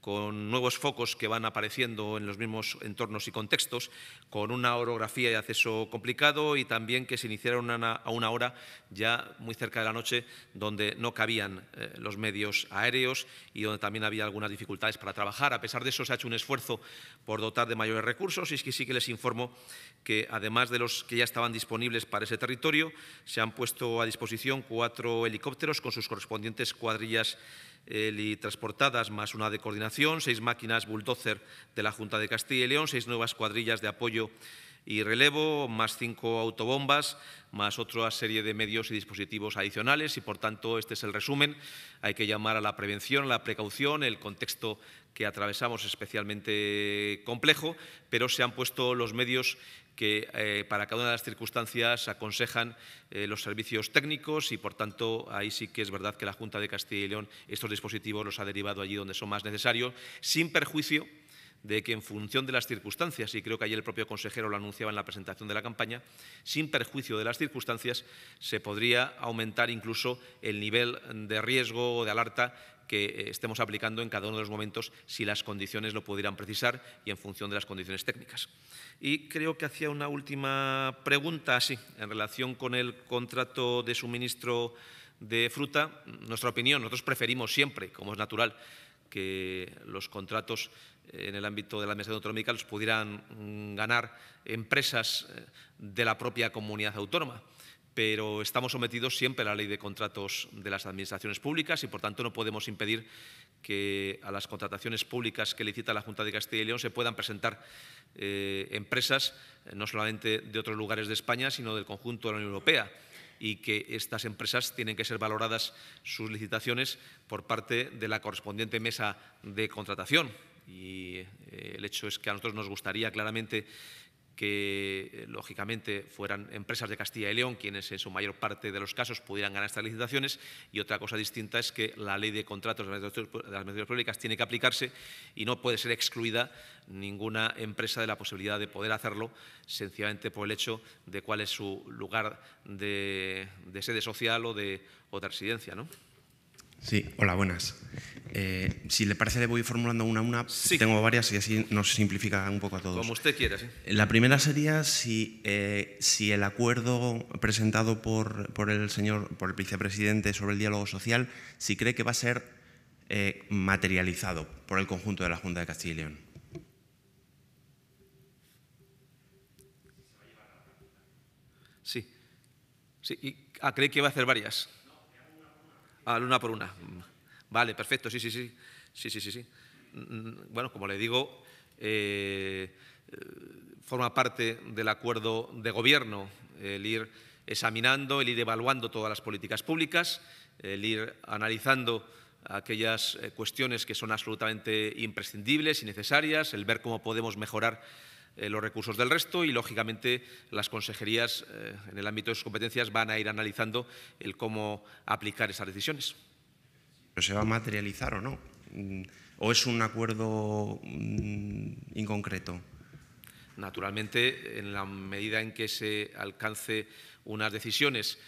con nuevos focos que van apareciendo en los mismos entornos y contextos, con una orografía y acceso complicado y también que se iniciaron a una hora ya muy cerca de la noche donde no cabían eh, los medios aéreos y donde también había algunas dificultades para trabajar. A pesar de eso, se ha hecho un esfuerzo por dotar de mayores recursos y es que sí que les informo que, además de los que ya estaban disponibles para ese territorio, se han puesto a disposición cuatro helicópteros con sus correspondientes cuadrillas transportadas más una de coordinación, seis máquinas bulldozer de la Junta de Castilla y León, seis nuevas cuadrillas de apoyo y relevo, más cinco autobombas, más otra serie de medios y dispositivos adicionales y, por tanto, este es el resumen. Hay que llamar a la prevención, a la precaución, el contexto que atravesamos es especialmente complejo, pero se han puesto los medios que eh, para cada una de las circunstancias aconsejan eh, los servicios técnicos y, por tanto, ahí sí que es verdad que la Junta de Castilla y León estos dispositivos los ha derivado allí donde son más necesarios, sin perjuicio de que en función de las circunstancias, y creo que ayer el propio consejero lo anunciaba en la presentación de la campaña, sin perjuicio de las circunstancias, se podría aumentar incluso el nivel de riesgo o de alerta que eh, estemos aplicando en cada uno de los momentos si las condiciones lo pudieran precisar y en función de las condiciones técnicas. Y creo que hacía una última pregunta, sí, en relación con el contrato de suministro de fruta. Nuestra opinión, nosotros preferimos siempre, como es natural, que los contratos en el ámbito de la administración autonómica los pudieran mm, ganar empresas eh, de la propia comunidad autónoma pero estamos sometidos siempre a la ley de contratos de las administraciones públicas y, por tanto, no podemos impedir que a las contrataciones públicas que licita la Junta de Castilla y León se puedan presentar eh, empresas eh, no solamente de otros lugares de España, sino del conjunto de la Unión Europea y que estas empresas tienen que ser valoradas sus licitaciones por parte de la correspondiente mesa de contratación y eh, el hecho es que a nosotros nos gustaría claramente que, eh, lógicamente, fueran empresas de Castilla y León quienes, en su mayor parte de los casos, pudieran ganar estas licitaciones. Y otra cosa distinta es que la ley de contratos de las medidas públicas tiene que aplicarse y no puede ser excluida ninguna empresa de la posibilidad de poder hacerlo, sencillamente por el hecho de cuál es su lugar de, sede social o de, o de residencia. ¿no? Sí, hola, buenas. Eh, si le parece, le voy formulando una a una. Tengo varias y así nos simplifica un poco a todos. Como usted quiera, sí. La primera sería si, eh, si el acuerdo presentado por, por, el señor, por el vicepresidente sobre el diálogo social, si cree que va a ser eh, materializado por el conjunto de la Junta de Castilla y León. Sí. sí. Ah, cree que va a hacer varias? Ah, una por una. Vale, perfecto, sí, sí, sí. Sí, sí, sí, mm, Bueno, como le digo, eh, eh, forma parte del acuerdo de gobierno el ir examinando, el ir evaluando todas las políticas públicas, el ir analizando aquellas eh, cuestiones que son absolutamente imprescindibles y necesarias, el ver cómo podemos mejorar eh, los recursos del resto y, lógicamente, las consejerías eh, en el ámbito de sus competencias van a ir analizando el cómo aplicar esas decisiones. ¿Pero se va a materializar o no? Mm, ¿O es un acuerdo mm, inconcreto? Naturalmente, en la medida en que se alcance unas decisiones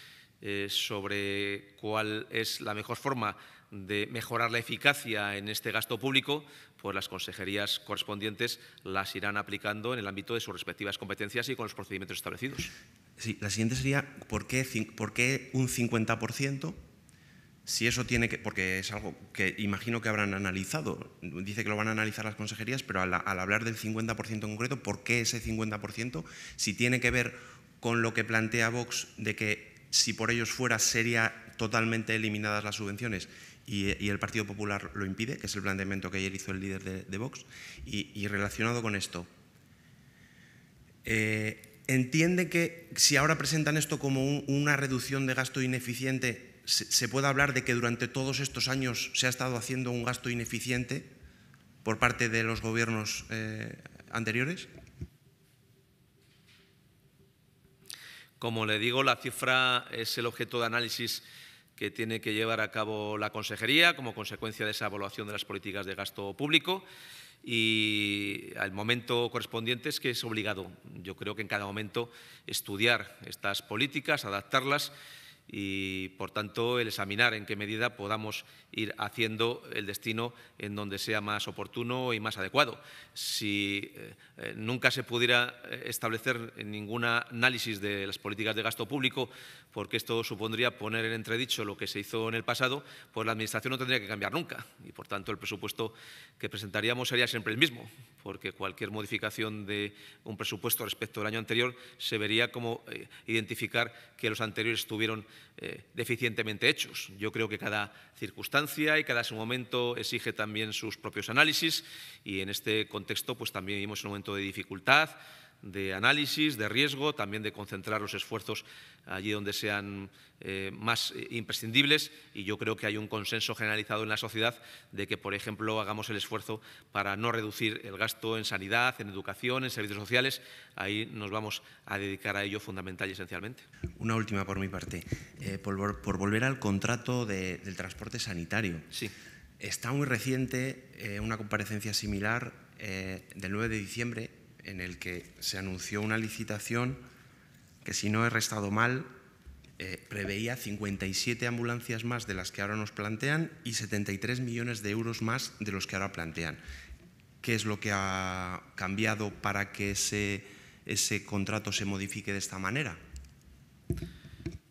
eh, sobre cuál es la mejor forma de mejorar la eficacia en este gasto público, pues las consejerías correspondientes las irán aplicando en el ámbito de sus respectivas competencias y con los procedimientos establecidos. Sí, la siguiente sería, ¿por qué, por un 50%? Si eso tiene que, porque es algo que imagino que habrán analizado, dice que lo van a analizar las consejerías, pero al, hablar del 50% en concreto, ¿por qué ese 50%? Si tiene que ver con lo que plantea Vox de que si por ellos fuera sería totalmente eliminadas las subvenciones, y, el Partido Popular lo impide, que es el planteamiento que ayer hizo el líder de, Vox. Y, relacionado con esto, eh, ¿entiende que si ahora presentan esto como una reducción de gasto ineficiente, se, puede hablar de que durante todos estos años se ha estado haciendo un gasto ineficiente por parte de los gobiernos eh, anteriores? Como le digo, la cifra es el objeto de análisis que tiene que llevar a cabo la Consejería como consecuencia de esa evaluación de las políticas de gasto público y al momento correspondiente es que es obligado, yo creo que en cada momento, estudiar estas políticas, adaptarlas y, por tanto, el examinar en qué medida podamos ir haciendo el destino en donde sea más oportuno y más adecuado. Si eh, eh, nunca se pudiera eh, establecer ningún análisis de las políticas de gasto público, porque esto supondría poner en entredicho lo que se hizo en el pasado, pues la Administración no tendría que cambiar nunca y, por tanto, el presupuesto que presentaríamos sería siempre el mismo, porque cualquier modificación de un presupuesto respecto al año anterior se vería como identificar que los anteriores tuvieron eh, deficientemente hechos. Yo creo que cada circunstancia y cada su momento exige también sus propios análisis y en este contexto pues también vivimos un momento de dificultad, de análisis, de riesgo, también de concentrar los esfuerzos allí donde sean eh, más eh, imprescindibles y yo creo que hay un consenso generalizado en la sociedad de que, por ejemplo, hagamos el esfuerzo para no reducir el gasto en sanidad, en educación, en servicios sociales. Ahí nos vamos a dedicar a ello fundamental y esencialmente. Una última por mi parte. Eh, por, volver al contrato del transporte sanitario. Sí. Está muy reciente una comparecencia similar del 9 de diciembre en el que se anunció una licitación que, si no he restado mal, eh, preveía 57 ambulancias más de las que ahora nos plantean y 73 millones de euros más de los que ahora plantean. ¿Qué es lo que ha cambiado para que ese, contrato se modifique de esta manera?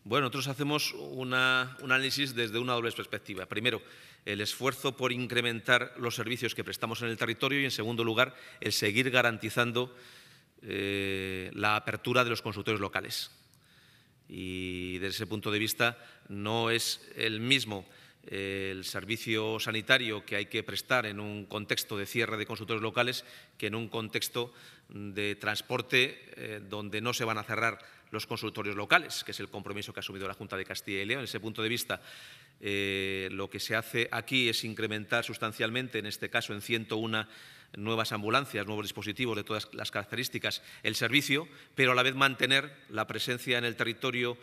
Bueno, nosotros hacemos un análisis desde una doble perspectiva. Primero, el esfuerzo por incrementar los servicios que prestamos en el territorio y, en segundo lugar, el seguir garantizando eh, la apertura de los consultorios locales. Y desde ese punto de vista no es el mismo eh, el servicio sanitario que hay que prestar en un contexto de cierre de consultorios locales que en un contexto de transporte eh, donde no se van a cerrar los consultorios locales, que es el compromiso que ha asumido la Junta de Castilla y León. En ese punto de vista, eh, lo que se hace aquí es incrementar sustancialmente, en este caso en 101 nuevas ambulancias, nuevos dispositivos de todas las características, el servicio, pero a la vez mantener la presencia en el territorio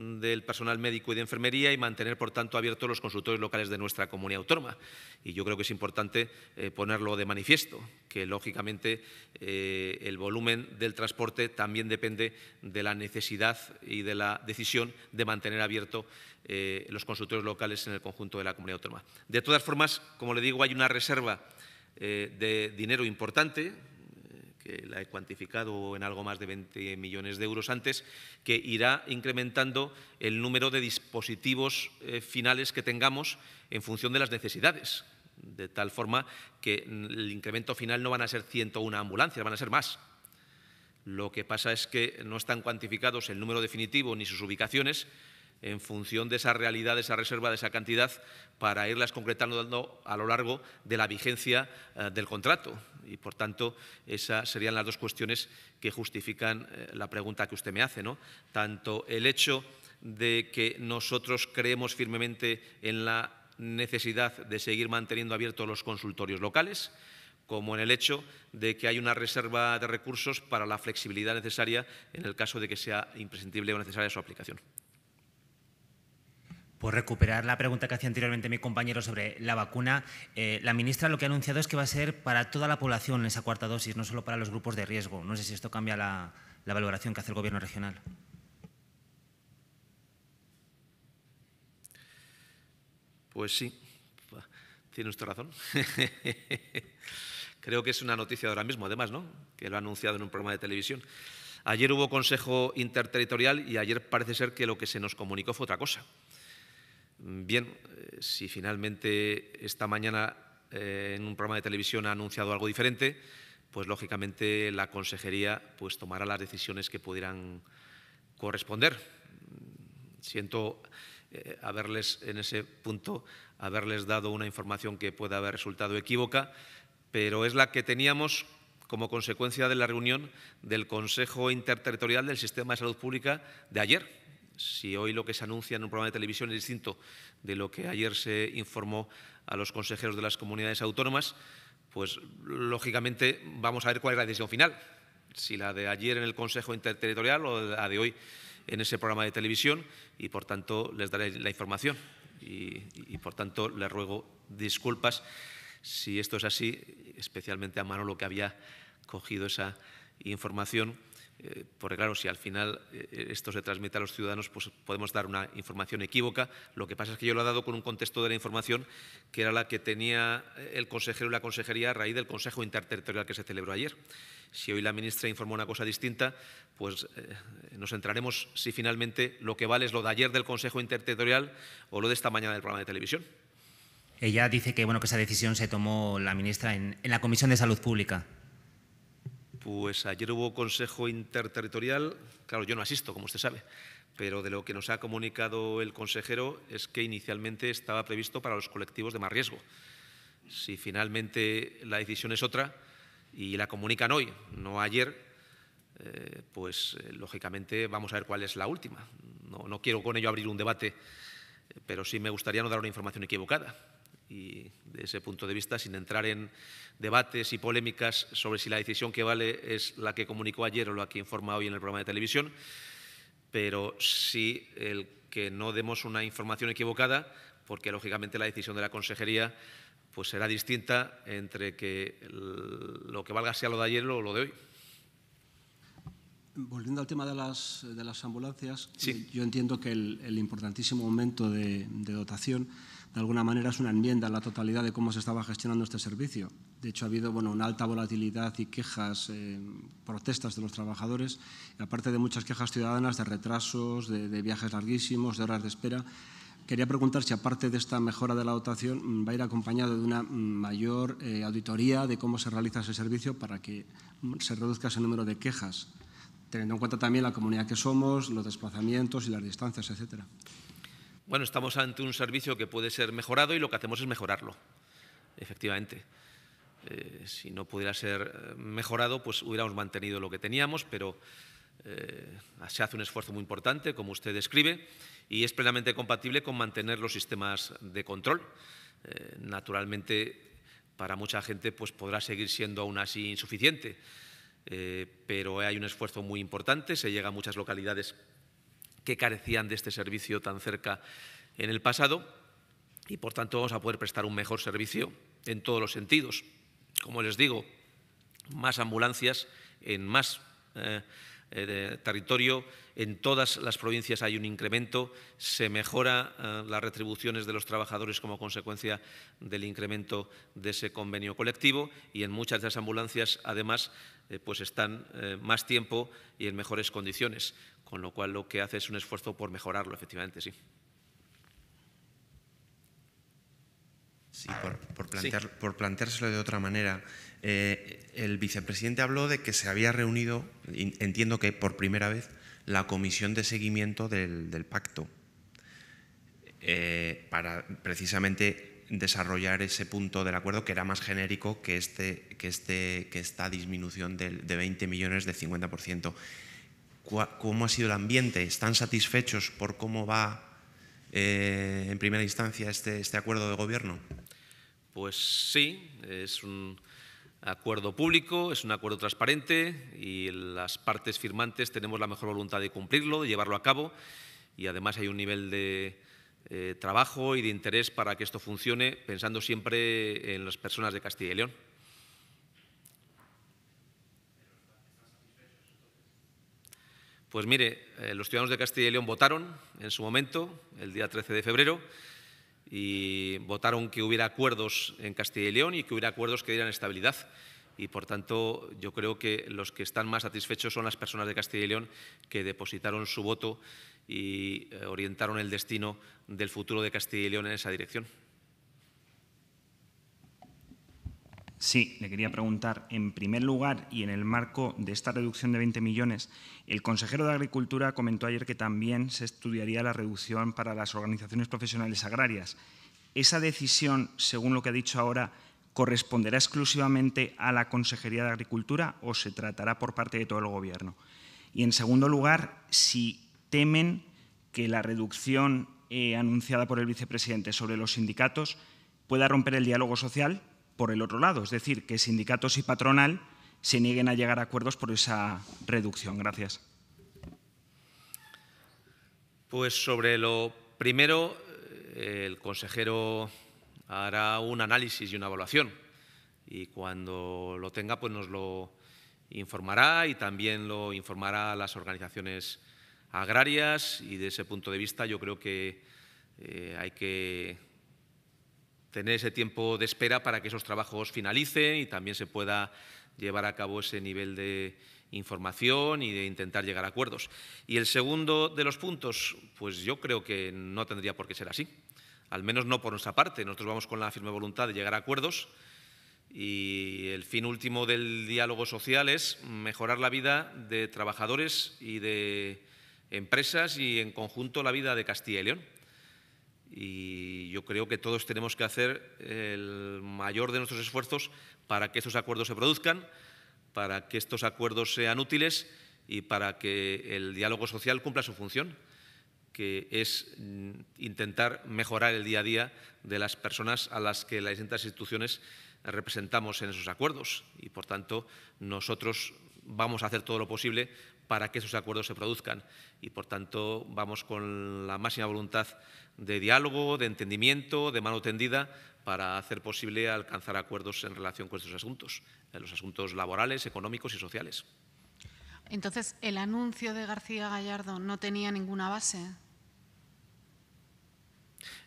del personal médico y de enfermería y mantener, por tanto, abiertos los consultorios locales de nuestra comunidad autónoma. Y yo creo que es importante eh, ponerlo de manifiesto, que lógicamente eh, el volumen del transporte también depende de la necesidad y de la decisión de mantener abierto eh, los consultorios locales en el conjunto de la comunidad autónoma. De todas formas, como le digo, hay una reserva de dinero importante eh, la he cuantificado en algo más de 20 millones de euros antes, que irá incrementando el número de dispositivos eh, finales que tengamos en función de las necesidades. De tal forma que el incremento final no van a ser 101 ambulancias, van a ser más. Lo que pasa es que no están cuantificados el número definitivo ni sus ubicaciones en función de esa realidad, de esa reserva, de esa cantidad, para irlas concretando a lo largo de la vigencia eh, del contrato. Y, por tanto, esas serían las dos cuestiones que justifican eh, la pregunta que usted me hace. ¿no? Tanto el hecho de que nosotros creemos firmemente en la necesidad de seguir manteniendo abiertos los consultorios locales, como en el hecho de que hay una reserva de recursos para la flexibilidad necesaria en el caso de que sea imprescindible o necesaria su aplicación. Pues recuperar la pregunta que hacía anteriormente mi compañero sobre la vacuna, eh, la ministra lo que ha anunciado es que va a ser para toda la población esa cuarta dosis, no solo para los grupos de riesgo. No sé si esto cambia la, valoración que hace el Gobierno regional. Pues sí, tiene usted razón. Creo que es una noticia de ahora mismo, además, ¿no? Que lo ha anunciado en un programa de televisión. Ayer hubo Consejo Interterritorial y ayer parece ser que lo que se nos comunicó fue otra cosa. Bien, eh, si finalmente esta mañana eh, en un programa de televisión ha anunciado algo diferente, pues lógicamente la consejería pues, tomará las decisiones que pudieran corresponder. Siento eh, haberles, en ese punto, haberles dado una información que pueda haber resultado equívoca, pero es la que teníamos como consecuencia de la reunión del Consejo Interterritorial del Sistema de Salud Pública de ayer, si hoy lo que se anuncia en un programa de televisión es distinto de lo que ayer se informó a los consejeros de las comunidades autónomas, pues lógicamente vamos a ver cuál es la decisión final, si la de ayer en el Consejo Interterritorial o la de hoy en ese programa de televisión y por tanto les daré la información y, por tanto les ruego disculpas si esto es así, especialmente a mano lo que había cogido esa información eh, porque claro, si al final eh, esto se transmite a los ciudadanos, pues podemos dar una información equívoca. Lo que pasa es que yo lo he dado con un contexto de la información que era la que tenía eh, el consejero y la consejería a raíz del Consejo Interterritorial que se celebró ayer. Si hoy la ministra informó una cosa distinta, pues nos centraremos si finalmente lo que vale es lo de ayer del Consejo Interterritorial o lo de esta mañana del programa de televisión. Ella dice que, bueno, que esa decisión se tomó la ministra en la Comisión de Salud Pública. Pues ayer hubo Consejo Interterritorial, claro, yo no asisto, como usted sabe, pero de lo que nos ha comunicado el consejero es que inicialmente estaba previsto para los colectivos de más riesgo. Si finalmente la decisión es otra y la comunican hoy, no ayer, eh, pues eh, lógicamente vamos a ver cuál es la última. no quiero con ello abrir un debate, eh, pero sí me gustaría no dar una información equivocada y de ese punto de vista, sin entrar en debates y polémicas sobre si la decisión que vale es la que comunicó ayer o la que informa hoy en el programa de televisión, pero sí el que no demos una información equivocada, porque lógicamente la decisión de la consejería pues será distinta entre que lo que valga sea lo de ayer o lo de hoy. Volviendo al tema de las, de las ambulancias, eh, yo entiendo que el, importantísimo aumento de, de dotación de alguna manera es una enmienda a la totalidad de cómo se estaba gestionando este servicio. De hecho, ha habido bueno, una alta volatilidad y quejas, eh, protestas de los trabajadores, y aparte de muchas quejas ciudadanas de retrasos, de, viajes larguísimos, de horas de espera. Quería preguntar si, aparte de esta mejora de la dotación, mm, va a ir acompañado de una mm, mayor eh, auditoría de cómo se realiza ese servicio para que mm, se reduzca ese número de quejas, teniendo en cuenta también la comunidad que somos, los desplazamientos y las distancias, etcétera bueno, estamos ante un servicio que puede ser mejorado y lo que hacemos es mejorarlo, efectivamente. Eh, si no pudiera ser eh, mejorado, pues hubiéramos mantenido lo que teníamos, pero eh, se hace un esfuerzo muy importante, como usted describe, y es plenamente compatible con mantener los sistemas de control. naturalmente, para mucha gente pues, podrá seguir siendo aún así insuficiente, pero hay un esfuerzo muy importante, se llega a muchas localidades que carecían de este servicio tan cerca en el pasado y por tanto vamos a poder prestar un mejor servicio en todos los sentidos. Como les digo, más ambulancias en más eh, eh, territorio. En todas las provincias hay un incremento, se mejora eh, las retribuciones de los trabajadores como consecuencia del incremento de ese convenio colectivo y en muchas de las ambulancias, además, eh, pues están más tiempo y en mejores condiciones, con lo cual lo que hace es un esfuerzo por mejorarlo, efectivamente, sí. Sí, por, plantear, por planteárselo de otra manera. Eh, el vicepresidente habló de que se había reunido, entiendo que por primera vez, la comisión de seguimiento del, pacto eh, para precisamente desarrollar ese punto del acuerdo que era más genérico que, este, que, este, esta disminución de, de 20 millones de 50%. ¿Cómo ha sido el ambiente? ¿Están satisfechos por cómo va eh, en primera instancia este, este, acuerdo de gobierno? Pues sí, es un acuerdo público, es un acuerdo transparente y las partes firmantes tenemos la mejor voluntad de cumplirlo, de llevarlo a cabo y además hay un nivel de eh, trabajo y de interés para que esto funcione pensando siempre en las personas de Castilla y León. Pues mire, eh, los ciudadanos de Castilla y León votaron en su momento, el día 13 de febrero, y votaron que hubiera acuerdos en Castilla y León y que hubiera acuerdos que dieran estabilidad. Y, por tanto, yo creo que los que están más satisfechos son las personas de Castilla y León que depositaron su voto y eh, orientaron el destino del futuro de Castilla y León en esa dirección. Sí, le quería preguntar, en primer lugar, y en el marco de esta reducción de 20 millones, el consejero de Agricultura comentó ayer que también se estudiaría la reducción para las organizaciones profesionales agrarias. ¿Esa decisión, según lo que ha dicho ahora, corresponderá exclusivamente a la Consejería de Agricultura o se tratará por parte de todo el Gobierno? Y en segundo lugar, si temen que la reducción eh, anunciada por el vicepresidente sobre los sindicatos pueda romper el diálogo social por el otro lado, es decir, que sindicatos y patronal se nieguen a llegar a acuerdos por esa reducción. Gracias. Pues sobre lo primero, eh, el consejero hará un análisis y una evaluación y cuando lo tenga pues nos lo informará y también lo informará a las organizaciones agrarias y de ese punto de vista yo creo que eh, hay que tener ese tiempo de espera para que esos trabajos finalicen y también se pueda llevar a cabo ese nivel de información y de intentar llegar a acuerdos. Y el segundo de los puntos, pues yo creo que no tendría por qué ser así, al menos no por nuestra parte. Nosotros vamos con la firme voluntad de llegar a acuerdos y el fin último del diálogo social es mejorar la vida de trabajadores y de empresas y en conjunto la vida de Castilla y León. Y yo creo que todos tenemos que hacer el mayor de nuestros esfuerzos para que estos acuerdos se produzcan, para que estos acuerdos sean útiles y para que el diálogo social cumpla su función, que es mm, intentar mejorar el día a día de las personas a las que las distintas instituciones representamos en esos acuerdos. Y, por tanto, nosotros vamos a hacer todo lo posible para que esos acuerdos se produzcan y, por tanto, vamos con la máxima voluntad de diálogo, de entendimiento, de mano tendida para hacer posible alcanzar acuerdos en relación con estos asuntos, eh, los asuntos laborales, económicos y sociales. Entonces, ¿el anuncio de García Gallardo no tenía ninguna base?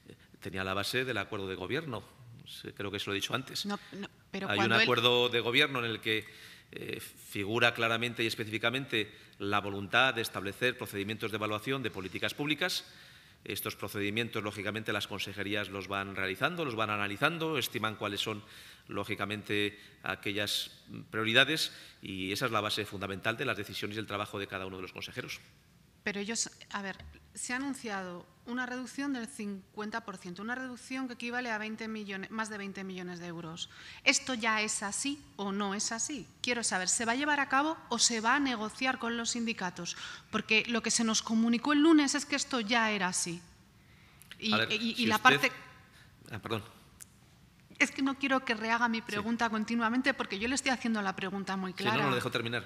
Eh, tenía la base del acuerdo de gobierno, creo que se lo he dicho antes. pero Hay un acuerdo de gobierno en el que eh, figura claramente y específicamente la voluntad de establecer procedimientos de evaluación de políticas públicas. Estos procedimientos, lógicamente, las consejerías los van realizando, los van analizando, estiman cuáles son, lógicamente, aquellas prioridades y esa es la base fundamental de las decisiones y el trabajo de cada uno de los consejeros. Pero ellos, a ver, se ha anunciado una reducción del 50%, una reducción que equivale a 20 millones, más de 20 millones de euros. ¿Esto ya es así o no es así? Quiero saber, ¿se va a llevar a cabo o se va a negociar con los sindicatos? Porque lo que se nos comunicó el lunes es que esto ya era así. Y, la parte... Ah, perdón. Es que no quiero que rehaga mi pregunta continuamente porque yo le estoy haciendo la pregunta muy clara. no, no lo dejo terminar.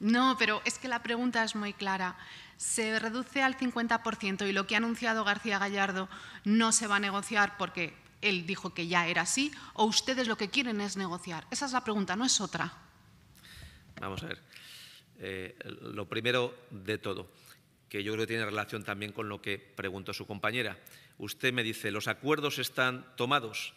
No, pero es que la pregunta es muy clara. Se reduce al 50% y lo que ha anunciado García Gallardo no se va a negociar porque él dijo que ya era así o ustedes lo que quieren es negociar. Esa es la pregunta, no es otra. Vamos a ver. Eh, lo primero de todo, que yo creo que tiene relación también con lo que preguntó su compañera. Usted me dice, los acuerdos están tomados.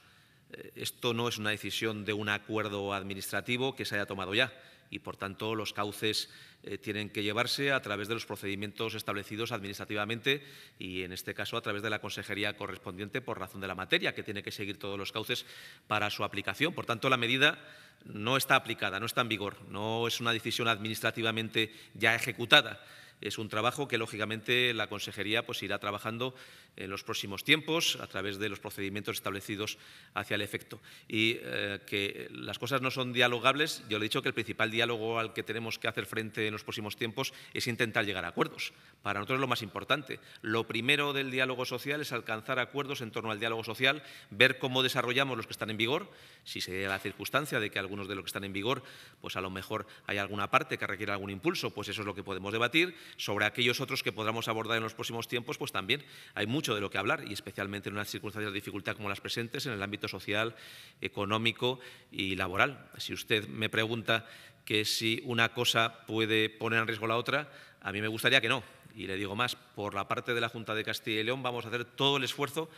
Eh, esto no es una decisión de un acuerdo administrativo que se haya tomado ya y, por tanto, los cauces eh, tienen que llevarse a través de los procedimientos establecidos administrativamente y, en este caso, a través de la consejería correspondiente por razón de la materia, que tiene que seguir todos los cauces para su aplicación. Por tanto, la medida no está aplicada, no está en vigor, no es una decisión administrativamente ya ejecutada. Es un trabajo que, lógicamente, la consejería pues, irá trabajando en los próximos tiempos a través de los procedimientos establecidos hacia el efecto. Y eh, que las cosas no son dialogables, yo le he dicho que el principal diálogo al que tenemos que hacer frente en los próximos tiempos es intentar llegar a acuerdos. Para nosotros es lo más importante. Lo primero del diálogo social es alcanzar acuerdos en torno al diálogo social, ver cómo desarrollamos los que están en vigor, si se da la circunstancia de que algunos de los que están en vigor, pues a lo mejor hay alguna parte que requiere algún impulso, pues eso es lo que podemos debatir. Sobre aquellos otros que podamos abordar en los próximos tiempos, pues también hay muchos de lo que hablar y especialmente en unas circunstancias de dificultad como las presentes en el ámbito social, económico y laboral. Si usted me pregunta que si una cosa puede poner en riesgo la otra, a mí me gustaría que no. Y le digo más, por la parte de la Junta de Castilla y León vamos a hacer todo el esfuerzo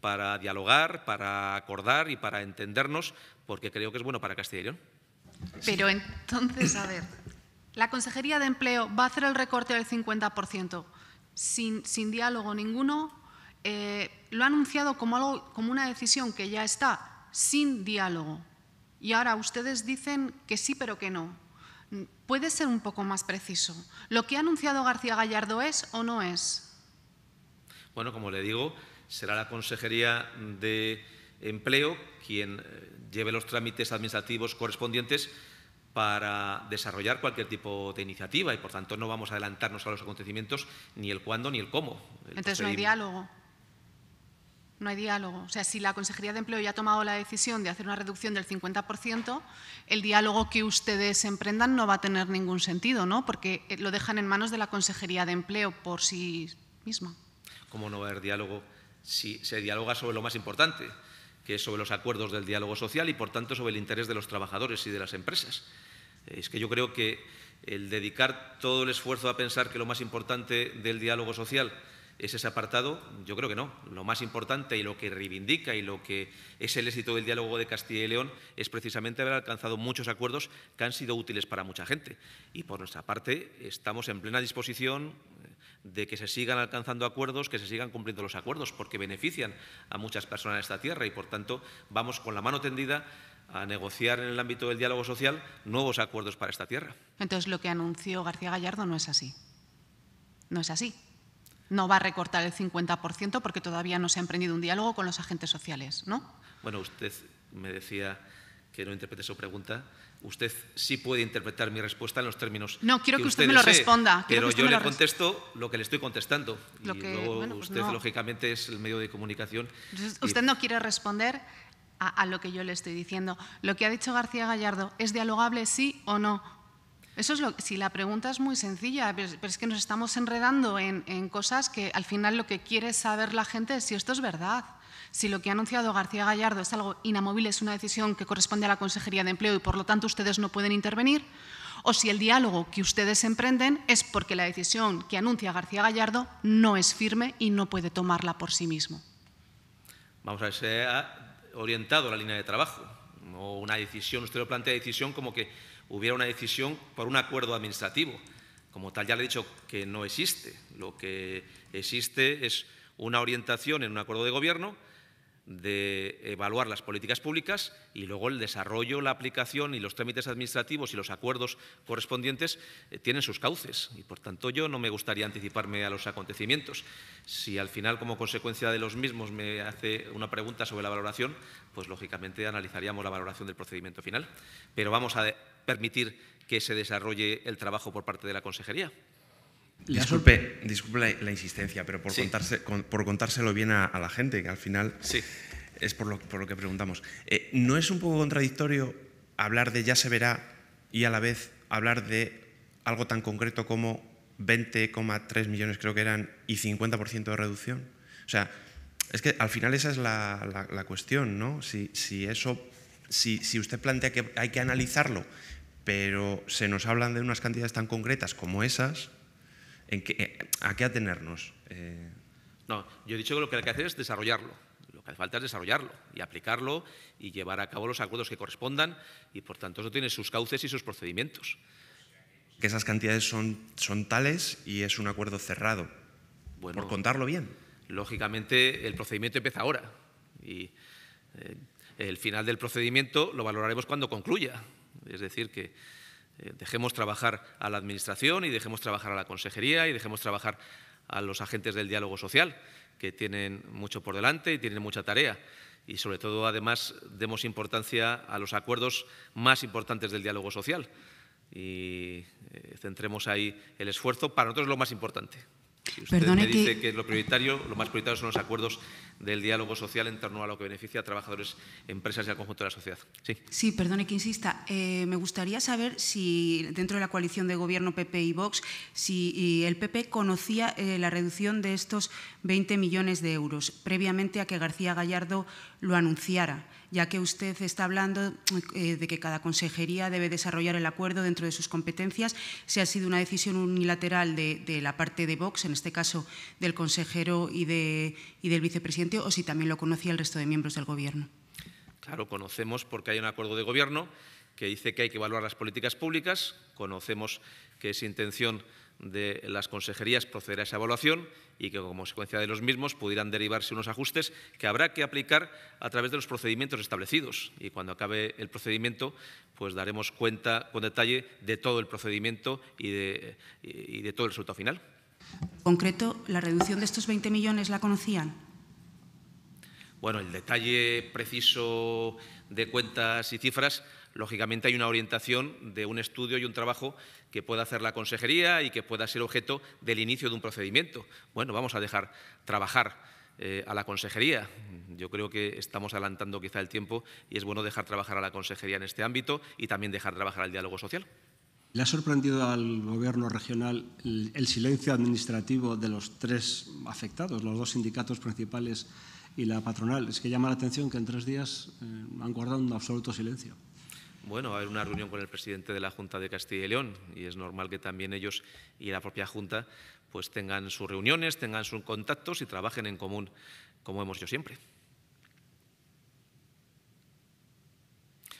para dialogar, para acordar y para entendernos, porque creo que es bueno para Castilla y León. Pero entonces, a ver, la Consejería de Empleo va a hacer el recorte del 50% sin, sin diálogo ninguno, eh, lo ha anunciado como, algo, como una decisión que ya está, sin diálogo. Y ahora ustedes dicen que sí, pero que no. ¿Puede ser un poco más preciso? ¿Lo que ha anunciado García Gallardo es o no es? Bueno, como le digo, será la Consejería de Empleo quien eh, lleve los trámites administrativos correspondientes para desarrollar cualquier tipo de iniciativa y, por tanto, no vamos a adelantarnos a los acontecimientos ni el cuándo ni el cómo. Entonces no hay diálogo no hay diálogo. O sea, si la Consejería de Empleo ya ha tomado la decisión de hacer una reducción del 50%, el diálogo que ustedes emprendan no va a tener ningún sentido, ¿no? Porque eh, lo dejan en manos de la Consejería de Empleo por sí misma. ¿Cómo no va a haber diálogo si se dialoga sobre lo más importante, que es sobre los acuerdos del diálogo social y, por tanto, sobre el interés de los trabajadores y de las empresas? Eh, es que yo creo que el dedicar todo el esfuerzo a pensar que lo más importante del diálogo social es ese apartado? Yo creo que no. Lo más importante y lo que reivindica y lo que es el éxito del diálogo de Castilla y León es precisamente haber alcanzado muchos acuerdos que han sido útiles para mucha gente. Y por nuestra parte, estamos en plena disposición eh, de que se sigan alcanzando acuerdos, que se sigan cumpliendo los acuerdos, porque benefician a muchas personas en esta tierra y, por tanto, vamos con la mano tendida a negociar en el ámbito del diálogo social nuevos acuerdos para esta tierra. Entonces, lo que anunció García Gallardo no es así. No es así no va a recortar el 50% porque todavía no se ha emprendido un diálogo con los agentes sociales, ¿no? Bueno, usted me decía que no interprete su pregunta. Usted sí puede interpretar mi respuesta en los términos. No, quiero que, usted, me lo responda. pero yo le contesto lo que le estoy contestando. y luego pues usted, lógicamente, es el medio de comunicación. usted no quiere responder a, lo que yo le estoy diciendo. Lo que ha dicho García Gallardo, ¿es dialogable sí o no? Eso es lo si la pregunta es muy sencilla, pero es que nos estamos enredando en, cosas que al final lo que quiere saber la gente es si esto es verdad, si lo que ha anunciado García Gallardo es algo inamovible, es una decisión que corresponde a la Consejería de Empleo y por lo tanto ustedes no pueden intervenir, o si el diálogo que ustedes emprenden es porque la decisión que anuncia García Gallardo no es firme y no puede tomarla por sí mismo. Vamos a ver, se ha orientado la línea de trabajo, o una decisión, usted lo plantea decisión como que hubiera una decisión por un acuerdo administrativo. Como tal, ya le he dicho que no existe. Lo que existe es una orientación en un acuerdo de gobierno de evaluar las políticas públicas y luego el desarrollo, la aplicación y los trámites administrativos y los acuerdos correspondientes eh, tienen sus cauces y por tanto yo no me gustaría anticiparme a los acontecimientos. Si al final como consecuencia de los mismos me hace una pregunta sobre la valoración, pues lógicamente analizaríamos la valoración del procedimiento final, pero vamos a permitir que se desarrolle el trabajo por parte de la consejería. Disculpe, disculpe la, insistencia, pero por, contárselo bien a, la gente, que al final sí. es por lo, que preguntamos. Eh, ¿No es un poco contradictorio hablar de ya se verá y a la vez hablar de algo tan concreto como 20,3 millones creo que eran y 50% de reducción? O sea, es que al final esa es la, cuestión, ¿no? Si, eso, si usted plantea que hay que analizarlo, pero se nos hablan de unas cantidades tan concretas como esas, eh, ¿a qué atenernos? Eh, no, yo he dicho que lo que hay que hacer es desarrollarlo. Lo que hace falta es desarrollarlo y aplicarlo y llevar a cabo los acuerdos que correspondan y por tanto eso tiene sus cauces y sus procedimientos. Que esas cantidades son, tales y es un acuerdo cerrado. Bueno, por contarlo bien. Lógicamente el procedimiento empieza ahora y eh, el final del procedimiento lo valoraremos cuando concluya. Es decir, que eh, dejemos trabajar a la Administración y dejemos trabajar a la Consejería y dejemos trabajar a los agentes del diálogo social, que tienen mucho por delante y tienen mucha tarea. Y sobre todo, además, demos importancia a los acuerdos más importantes del diálogo social y eh, centremos ahí el esfuerzo. Para nosotros lo más importante, usted Perdone me dice que... lo prioritario, lo más prioritario son los acuerdos del diálogo social en torno a lo que beneficia a trabajadores, empresas y al conjunto de la sociedad. Sí, sí perdone que insista. Eh, me gustaría saber si dentro de la coalición de gobierno PP y Vox, si el PP conocía eh, la reducción de estos 20 millones de euros previamente a que García Gallardo lo anunciara ya que usted está hablando eh, de que cada consejería debe desarrollar el acuerdo dentro de sus competencias, si ha sido una decisión unilateral de, la parte de Vox, en este caso del consejero y, y del vicepresidente, o si también lo conocía el resto de miembros del Gobierno. Claro, conocemos porque hay un acuerdo de Gobierno que dice que hay que evaluar las políticas públicas, conocemos que es intención de las consejerías procederá esa evaluación y que como consecuencia de los mismos pudieran derivarse unos ajustes que habrá que aplicar a través de los procedimientos establecidos. Y cuando acabe el procedimiento, pues daremos cuenta con detalle de todo el procedimiento y de, y de todo el resultado final. En concreto, ¿la reducción de estos 20 millones la conocían? Bueno, el detalle preciso de cuentas y cifras lógicamente hay una orientación de un estudio y un trabajo que pueda hacer la consejería y que pueda ser objeto del inicio de un procedimiento. Bueno, vamos a dejar trabajar eh, a la consejería. Yo creo que estamos adelantando quizá el tiempo y es bueno dejar trabajar a la consejería en este ámbito y también dejar trabajar al diálogo social. ¿Le ha sorprendido al Gobierno regional el silencio administrativo de los tres afectados, los dos sindicatos principales y la patronal? Es que llama la atención que en tres días eh, han guardado un absoluto silencio. Bueno, va a haber una reunión con el presidente de la Junta de Castilla y León y es normal que también ellos y la propia Junta pues tengan sus reuniones, tengan sus contactos y trabajen en común, como hemos yo siempre.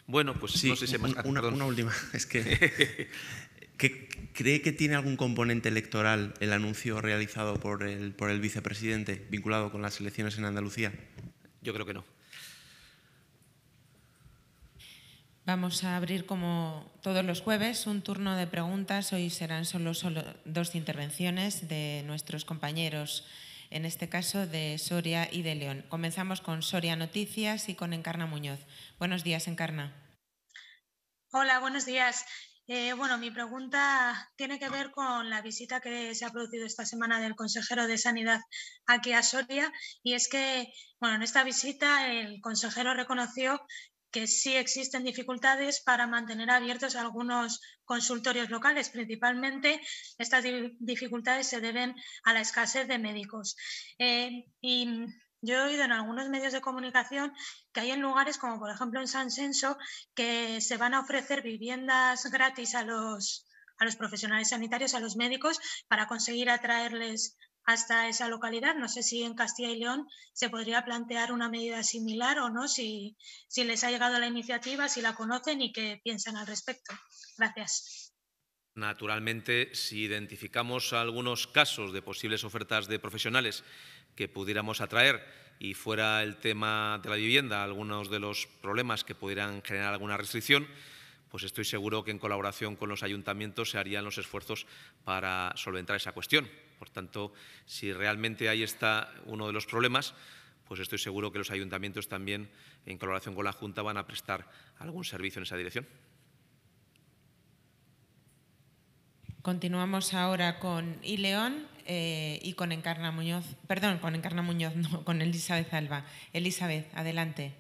Bueno, pues sí, no sé si más... una, última. Es que, ¿Cree que tiene algún componente electoral el anuncio realizado por el, por el vicepresidente vinculado con las elecciones en Andalucía? Yo creo que no. Vamos a abrir como todos los jueves un turno de preguntas. Hoy serán solo, dos intervenciones de nuestros compañeros, en este caso de Soria y de León. Comenzamos con Soria Noticias y con Encarna Muñoz. Buenos días, Encarna. Hola, buenos días. Eh, bueno, mi pregunta tiene que ver con la visita que se ha producido esta semana del consejero de Sanidad aquí a Soria y es que, bueno, en esta visita el consejero reconoció que sí existen dificultades para mantener abiertos algunos consultorios locales. Principalmente estas dificultades se deben a la escasez de médicos. Eh, y yo he oído en algunos medios de comunicación que hay en lugares como por ejemplo en San Censo que se van a ofrecer viviendas gratis a los, a los profesionales sanitarios, a los médicos, para conseguir atraerles hasta esa localidad. No sé si en Castilla y León se podría plantear una medida similar o no, si, si les ha llegado la iniciativa, si la conocen y qué piensan al respecto. Gracias. Naturalmente, si identificamos algunos casos de posibles ofertas de profesionales que pudiéramos atraer y fuera el tema de la vivienda, algunos de los problemas que pudieran generar alguna restricción, pues estoy seguro que en colaboración con los ayuntamientos se harían los esfuerzos para solventar esa cuestión. Por tanto, si realmente ahí está uno de los problemas, pues estoy seguro que los ayuntamientos también, en colaboración con la Junta, van a prestar algún servicio en esa dirección. Continuamos ahora con Ileón eh, y con Encarna Muñoz, perdón, con Encarna Muñoz, no, con Elizabeth Alba. Elizabeth, adelante.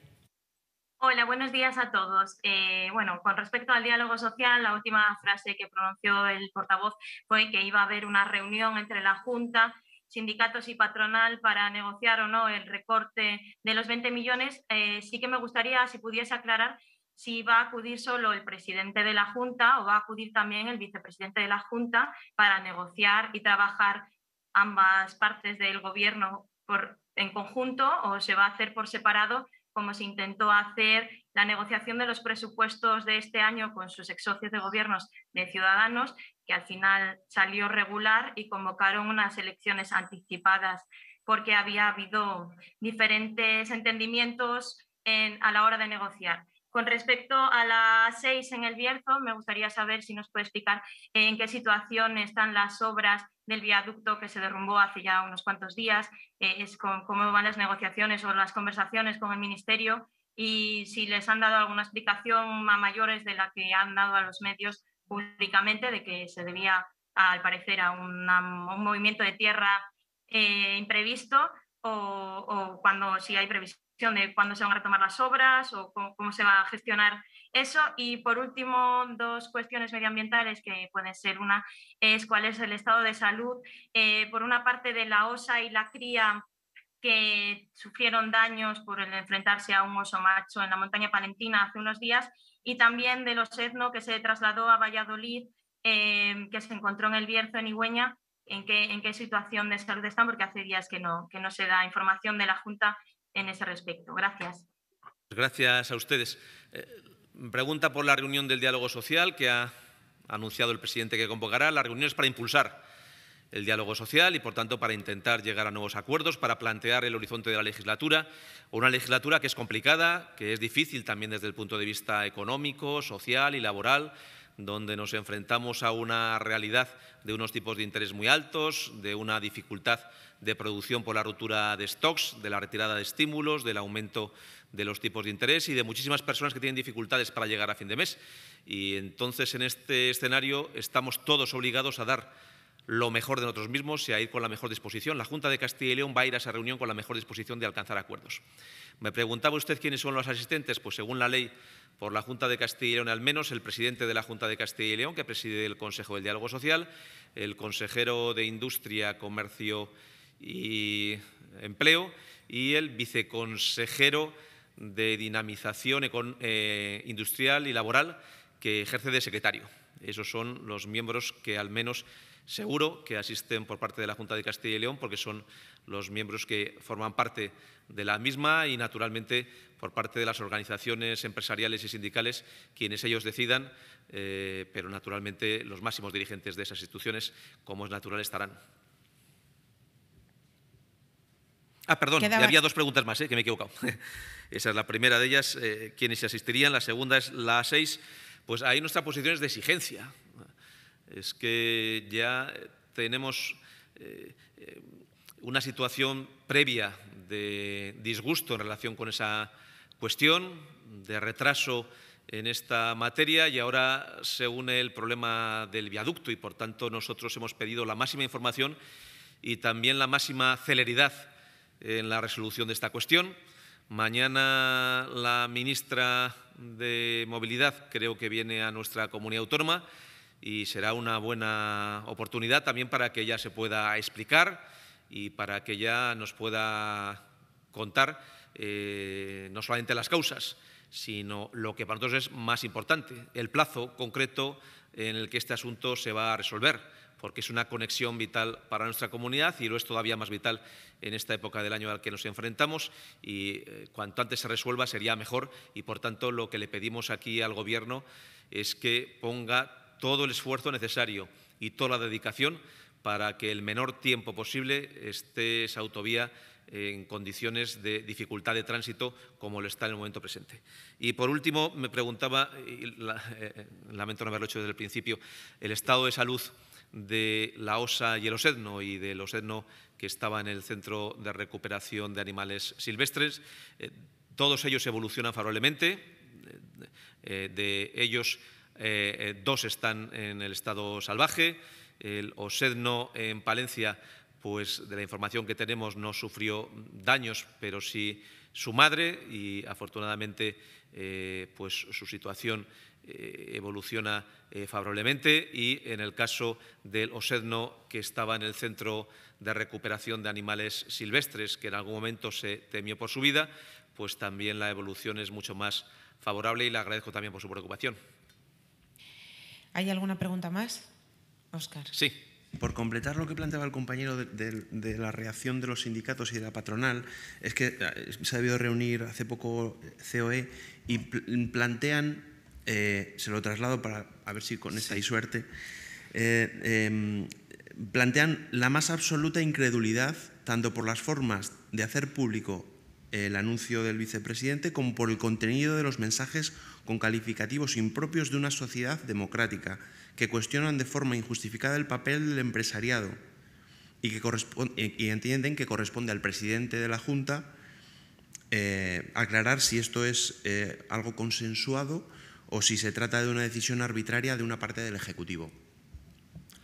Hola, buenos días a todos. Eh, bueno, con respecto al diálogo social, la última frase que pronunció el portavoz fue que iba a haber una reunión entre la Junta, sindicatos y patronal para negociar o no el recorte de los 20 millones. Eh, sí que me gustaría, si pudiese aclarar, si va a acudir solo el presidente de la Junta o va a acudir también el vicepresidente de la Junta para negociar y trabajar ambas partes del Gobierno por, en conjunto o se va a hacer por separado como se intentó hacer la negociación de los presupuestos de este año con sus ex socios de gobiernos de Ciudadanos, que al final salió regular y convocaron unas elecciones anticipadas porque había habido diferentes entendimientos a la hora de negociar. Con respecto a las seis en el Bierzo, me gustaría saber si nos puede explicar en qué situación están las obras del viaducto que se derrumbó hace ya unos cuantos días, eh, es cómo van las negociaciones o las conversaciones con el Ministerio y si les han dado alguna explicación a mayores de la que han dado a los medios públicamente de que se debía, al parecer, a un movimiento de tierra eh, imprevisto o, cuando sí hay previsión de cuándo se van a retomar las obras o cómo, se va a gestionar eso. Y por último, dos cuestiones medioambientales que pueden ser una es cuál es el estado de salud, eh, por una parte de la osa y la cría que sufrieron daños por el enfrentarse a un oso macho en la montaña palentina hace unos días, y también de los etno que se trasladó a Valladolid, eh, que se encontró en el Bierzo, en Igüeña, en qué, en qué situación de salud están, porque hace días que no, que no se da información de la Junta en ese respecto. Gracias. Gracias a ustedes. Eh, pregunta por la reunión del diálogo social que ha anunciado el presidente que convocará. La reunión es para impulsar el diálogo social y, por tanto, para intentar llegar a nuevos acuerdos, para plantear el horizonte de la legislatura, una legislatura que es complicada, que es difícil también desde el punto de vista económico, social y laboral, donde nos enfrentamos a una realidad de unos tipos de interés muy altos, de una dificultad de producción por la ruptura de stocks, de la retirada de estímulos, del aumento de los tipos de interés y de muchísimas personas que tienen dificultades para llegar a fin de mes. Y entonces en este escenario estamos todos obligados a dar lo mejor de nosotros mismos y a ir con la mejor disposición. La Junta de Castilla y León va a ir a esa reunión con la mejor disposición de alcanzar acuerdos. Me preguntaba usted quiénes son los asistentes. Pues según la ley, por la Junta de Castilla y León al menos, el presidente de la Junta de Castilla y León, que preside el Consejo del Diálogo Social, el consejero de Industria, Comercio y Empleo y el viceconsejero de Dinamización eh, Industrial y Laboral, que ejerce de secretario. Esos son los miembros que al menos Seguro que asisten por parte de la Junta de Castilla y León porque son los miembros que forman parte de la misma y, naturalmente, por parte de las organizaciones empresariales y sindicales, quienes ellos decidan, eh, pero, naturalmente, los máximos dirigentes de esas instituciones, como es natural, estarán. Ah, perdón, había dos preguntas más, eh, que me he equivocado. Esa es la primera de ellas, eh, quienes se asistirían. La segunda es la seis. Pues ahí nuestra posición es de exigencia es que ya tenemos eh, eh, una situación previa de disgusto en relación con esa cuestión, de retraso en esta materia y ahora se une el problema del viaducto y, por tanto, nosotros hemos pedido la máxima información y también la máxima celeridad en la resolución de esta cuestión. Mañana la ministra de Movilidad creo que viene a nuestra comunidad autónoma y será una buena oportunidad también para que ella se pueda explicar y para que ella nos pueda contar eh, no solamente las causas, sino lo que para nosotros es más importante, el plazo concreto en el que este asunto se va a resolver, porque es una conexión vital para nuestra comunidad y lo es todavía más vital en esta época del año al que nos enfrentamos y eh, cuanto antes se resuelva sería mejor y por tanto lo que le pedimos aquí al Gobierno es que ponga todo el esfuerzo necesario y toda la dedicación para que el menor tiempo posible esté esa autovía en condiciones de dificultad de tránsito como lo está en el momento presente. Y por último, me preguntaba, eh, eh, lamento no haberlo hecho desde el principio, el estado de salud de la OSA y el OSEDNO y del OSEDNO que estaba en el Centro de Recuperación de Animales Silvestres. Eh, todos ellos evolucionan favorablemente. de ellos eh, eh, dos están en el estado salvaje. El Osedno en Palencia, pues de la información que tenemos no sufrió daños, pero sí su madre y afortunadamente eh, pues su situación evoluciona favorablemente y en el caso del osedno que estaba en el centro de recuperación de animales silvestres que en algún momento se temió por su vida, pues también la evolución es mucho más favorable y le agradezco también por su preocupación. ¿Hay alguna pregunta más? Óscar. Sí. Por completar lo que planteaba el compañero de, la reacción de los sindicatos y de la patronal, es que eh, se ha debido reunir hace poco COE y plantean, eh, se lo traslado para a ver si con esta hay suerte, eh, em, plantean la más absoluta incredulidad tanto por las formas de hacer público el anuncio del vicepresidente como por el contenido de los mensajes con calificativos impropios de una sociedad democrática, que cuestionan de forma injustificada el papel del empresariado y, que y entienden que corresponde al presidente de la Junta eh, aclarar si esto es eh, algo consensuado o si se trata de una decisión arbitraria de una parte del Ejecutivo.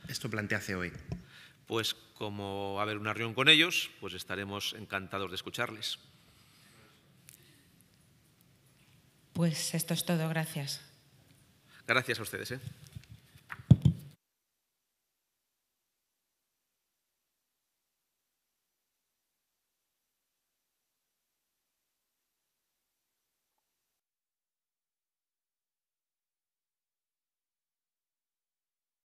Esto plantea hoy. E. Pues como va a haber una reunión con ellos, pues estaremos encantados de escucharles. Pues esto es todo, gracias. Gracias a ustedes. ¿eh?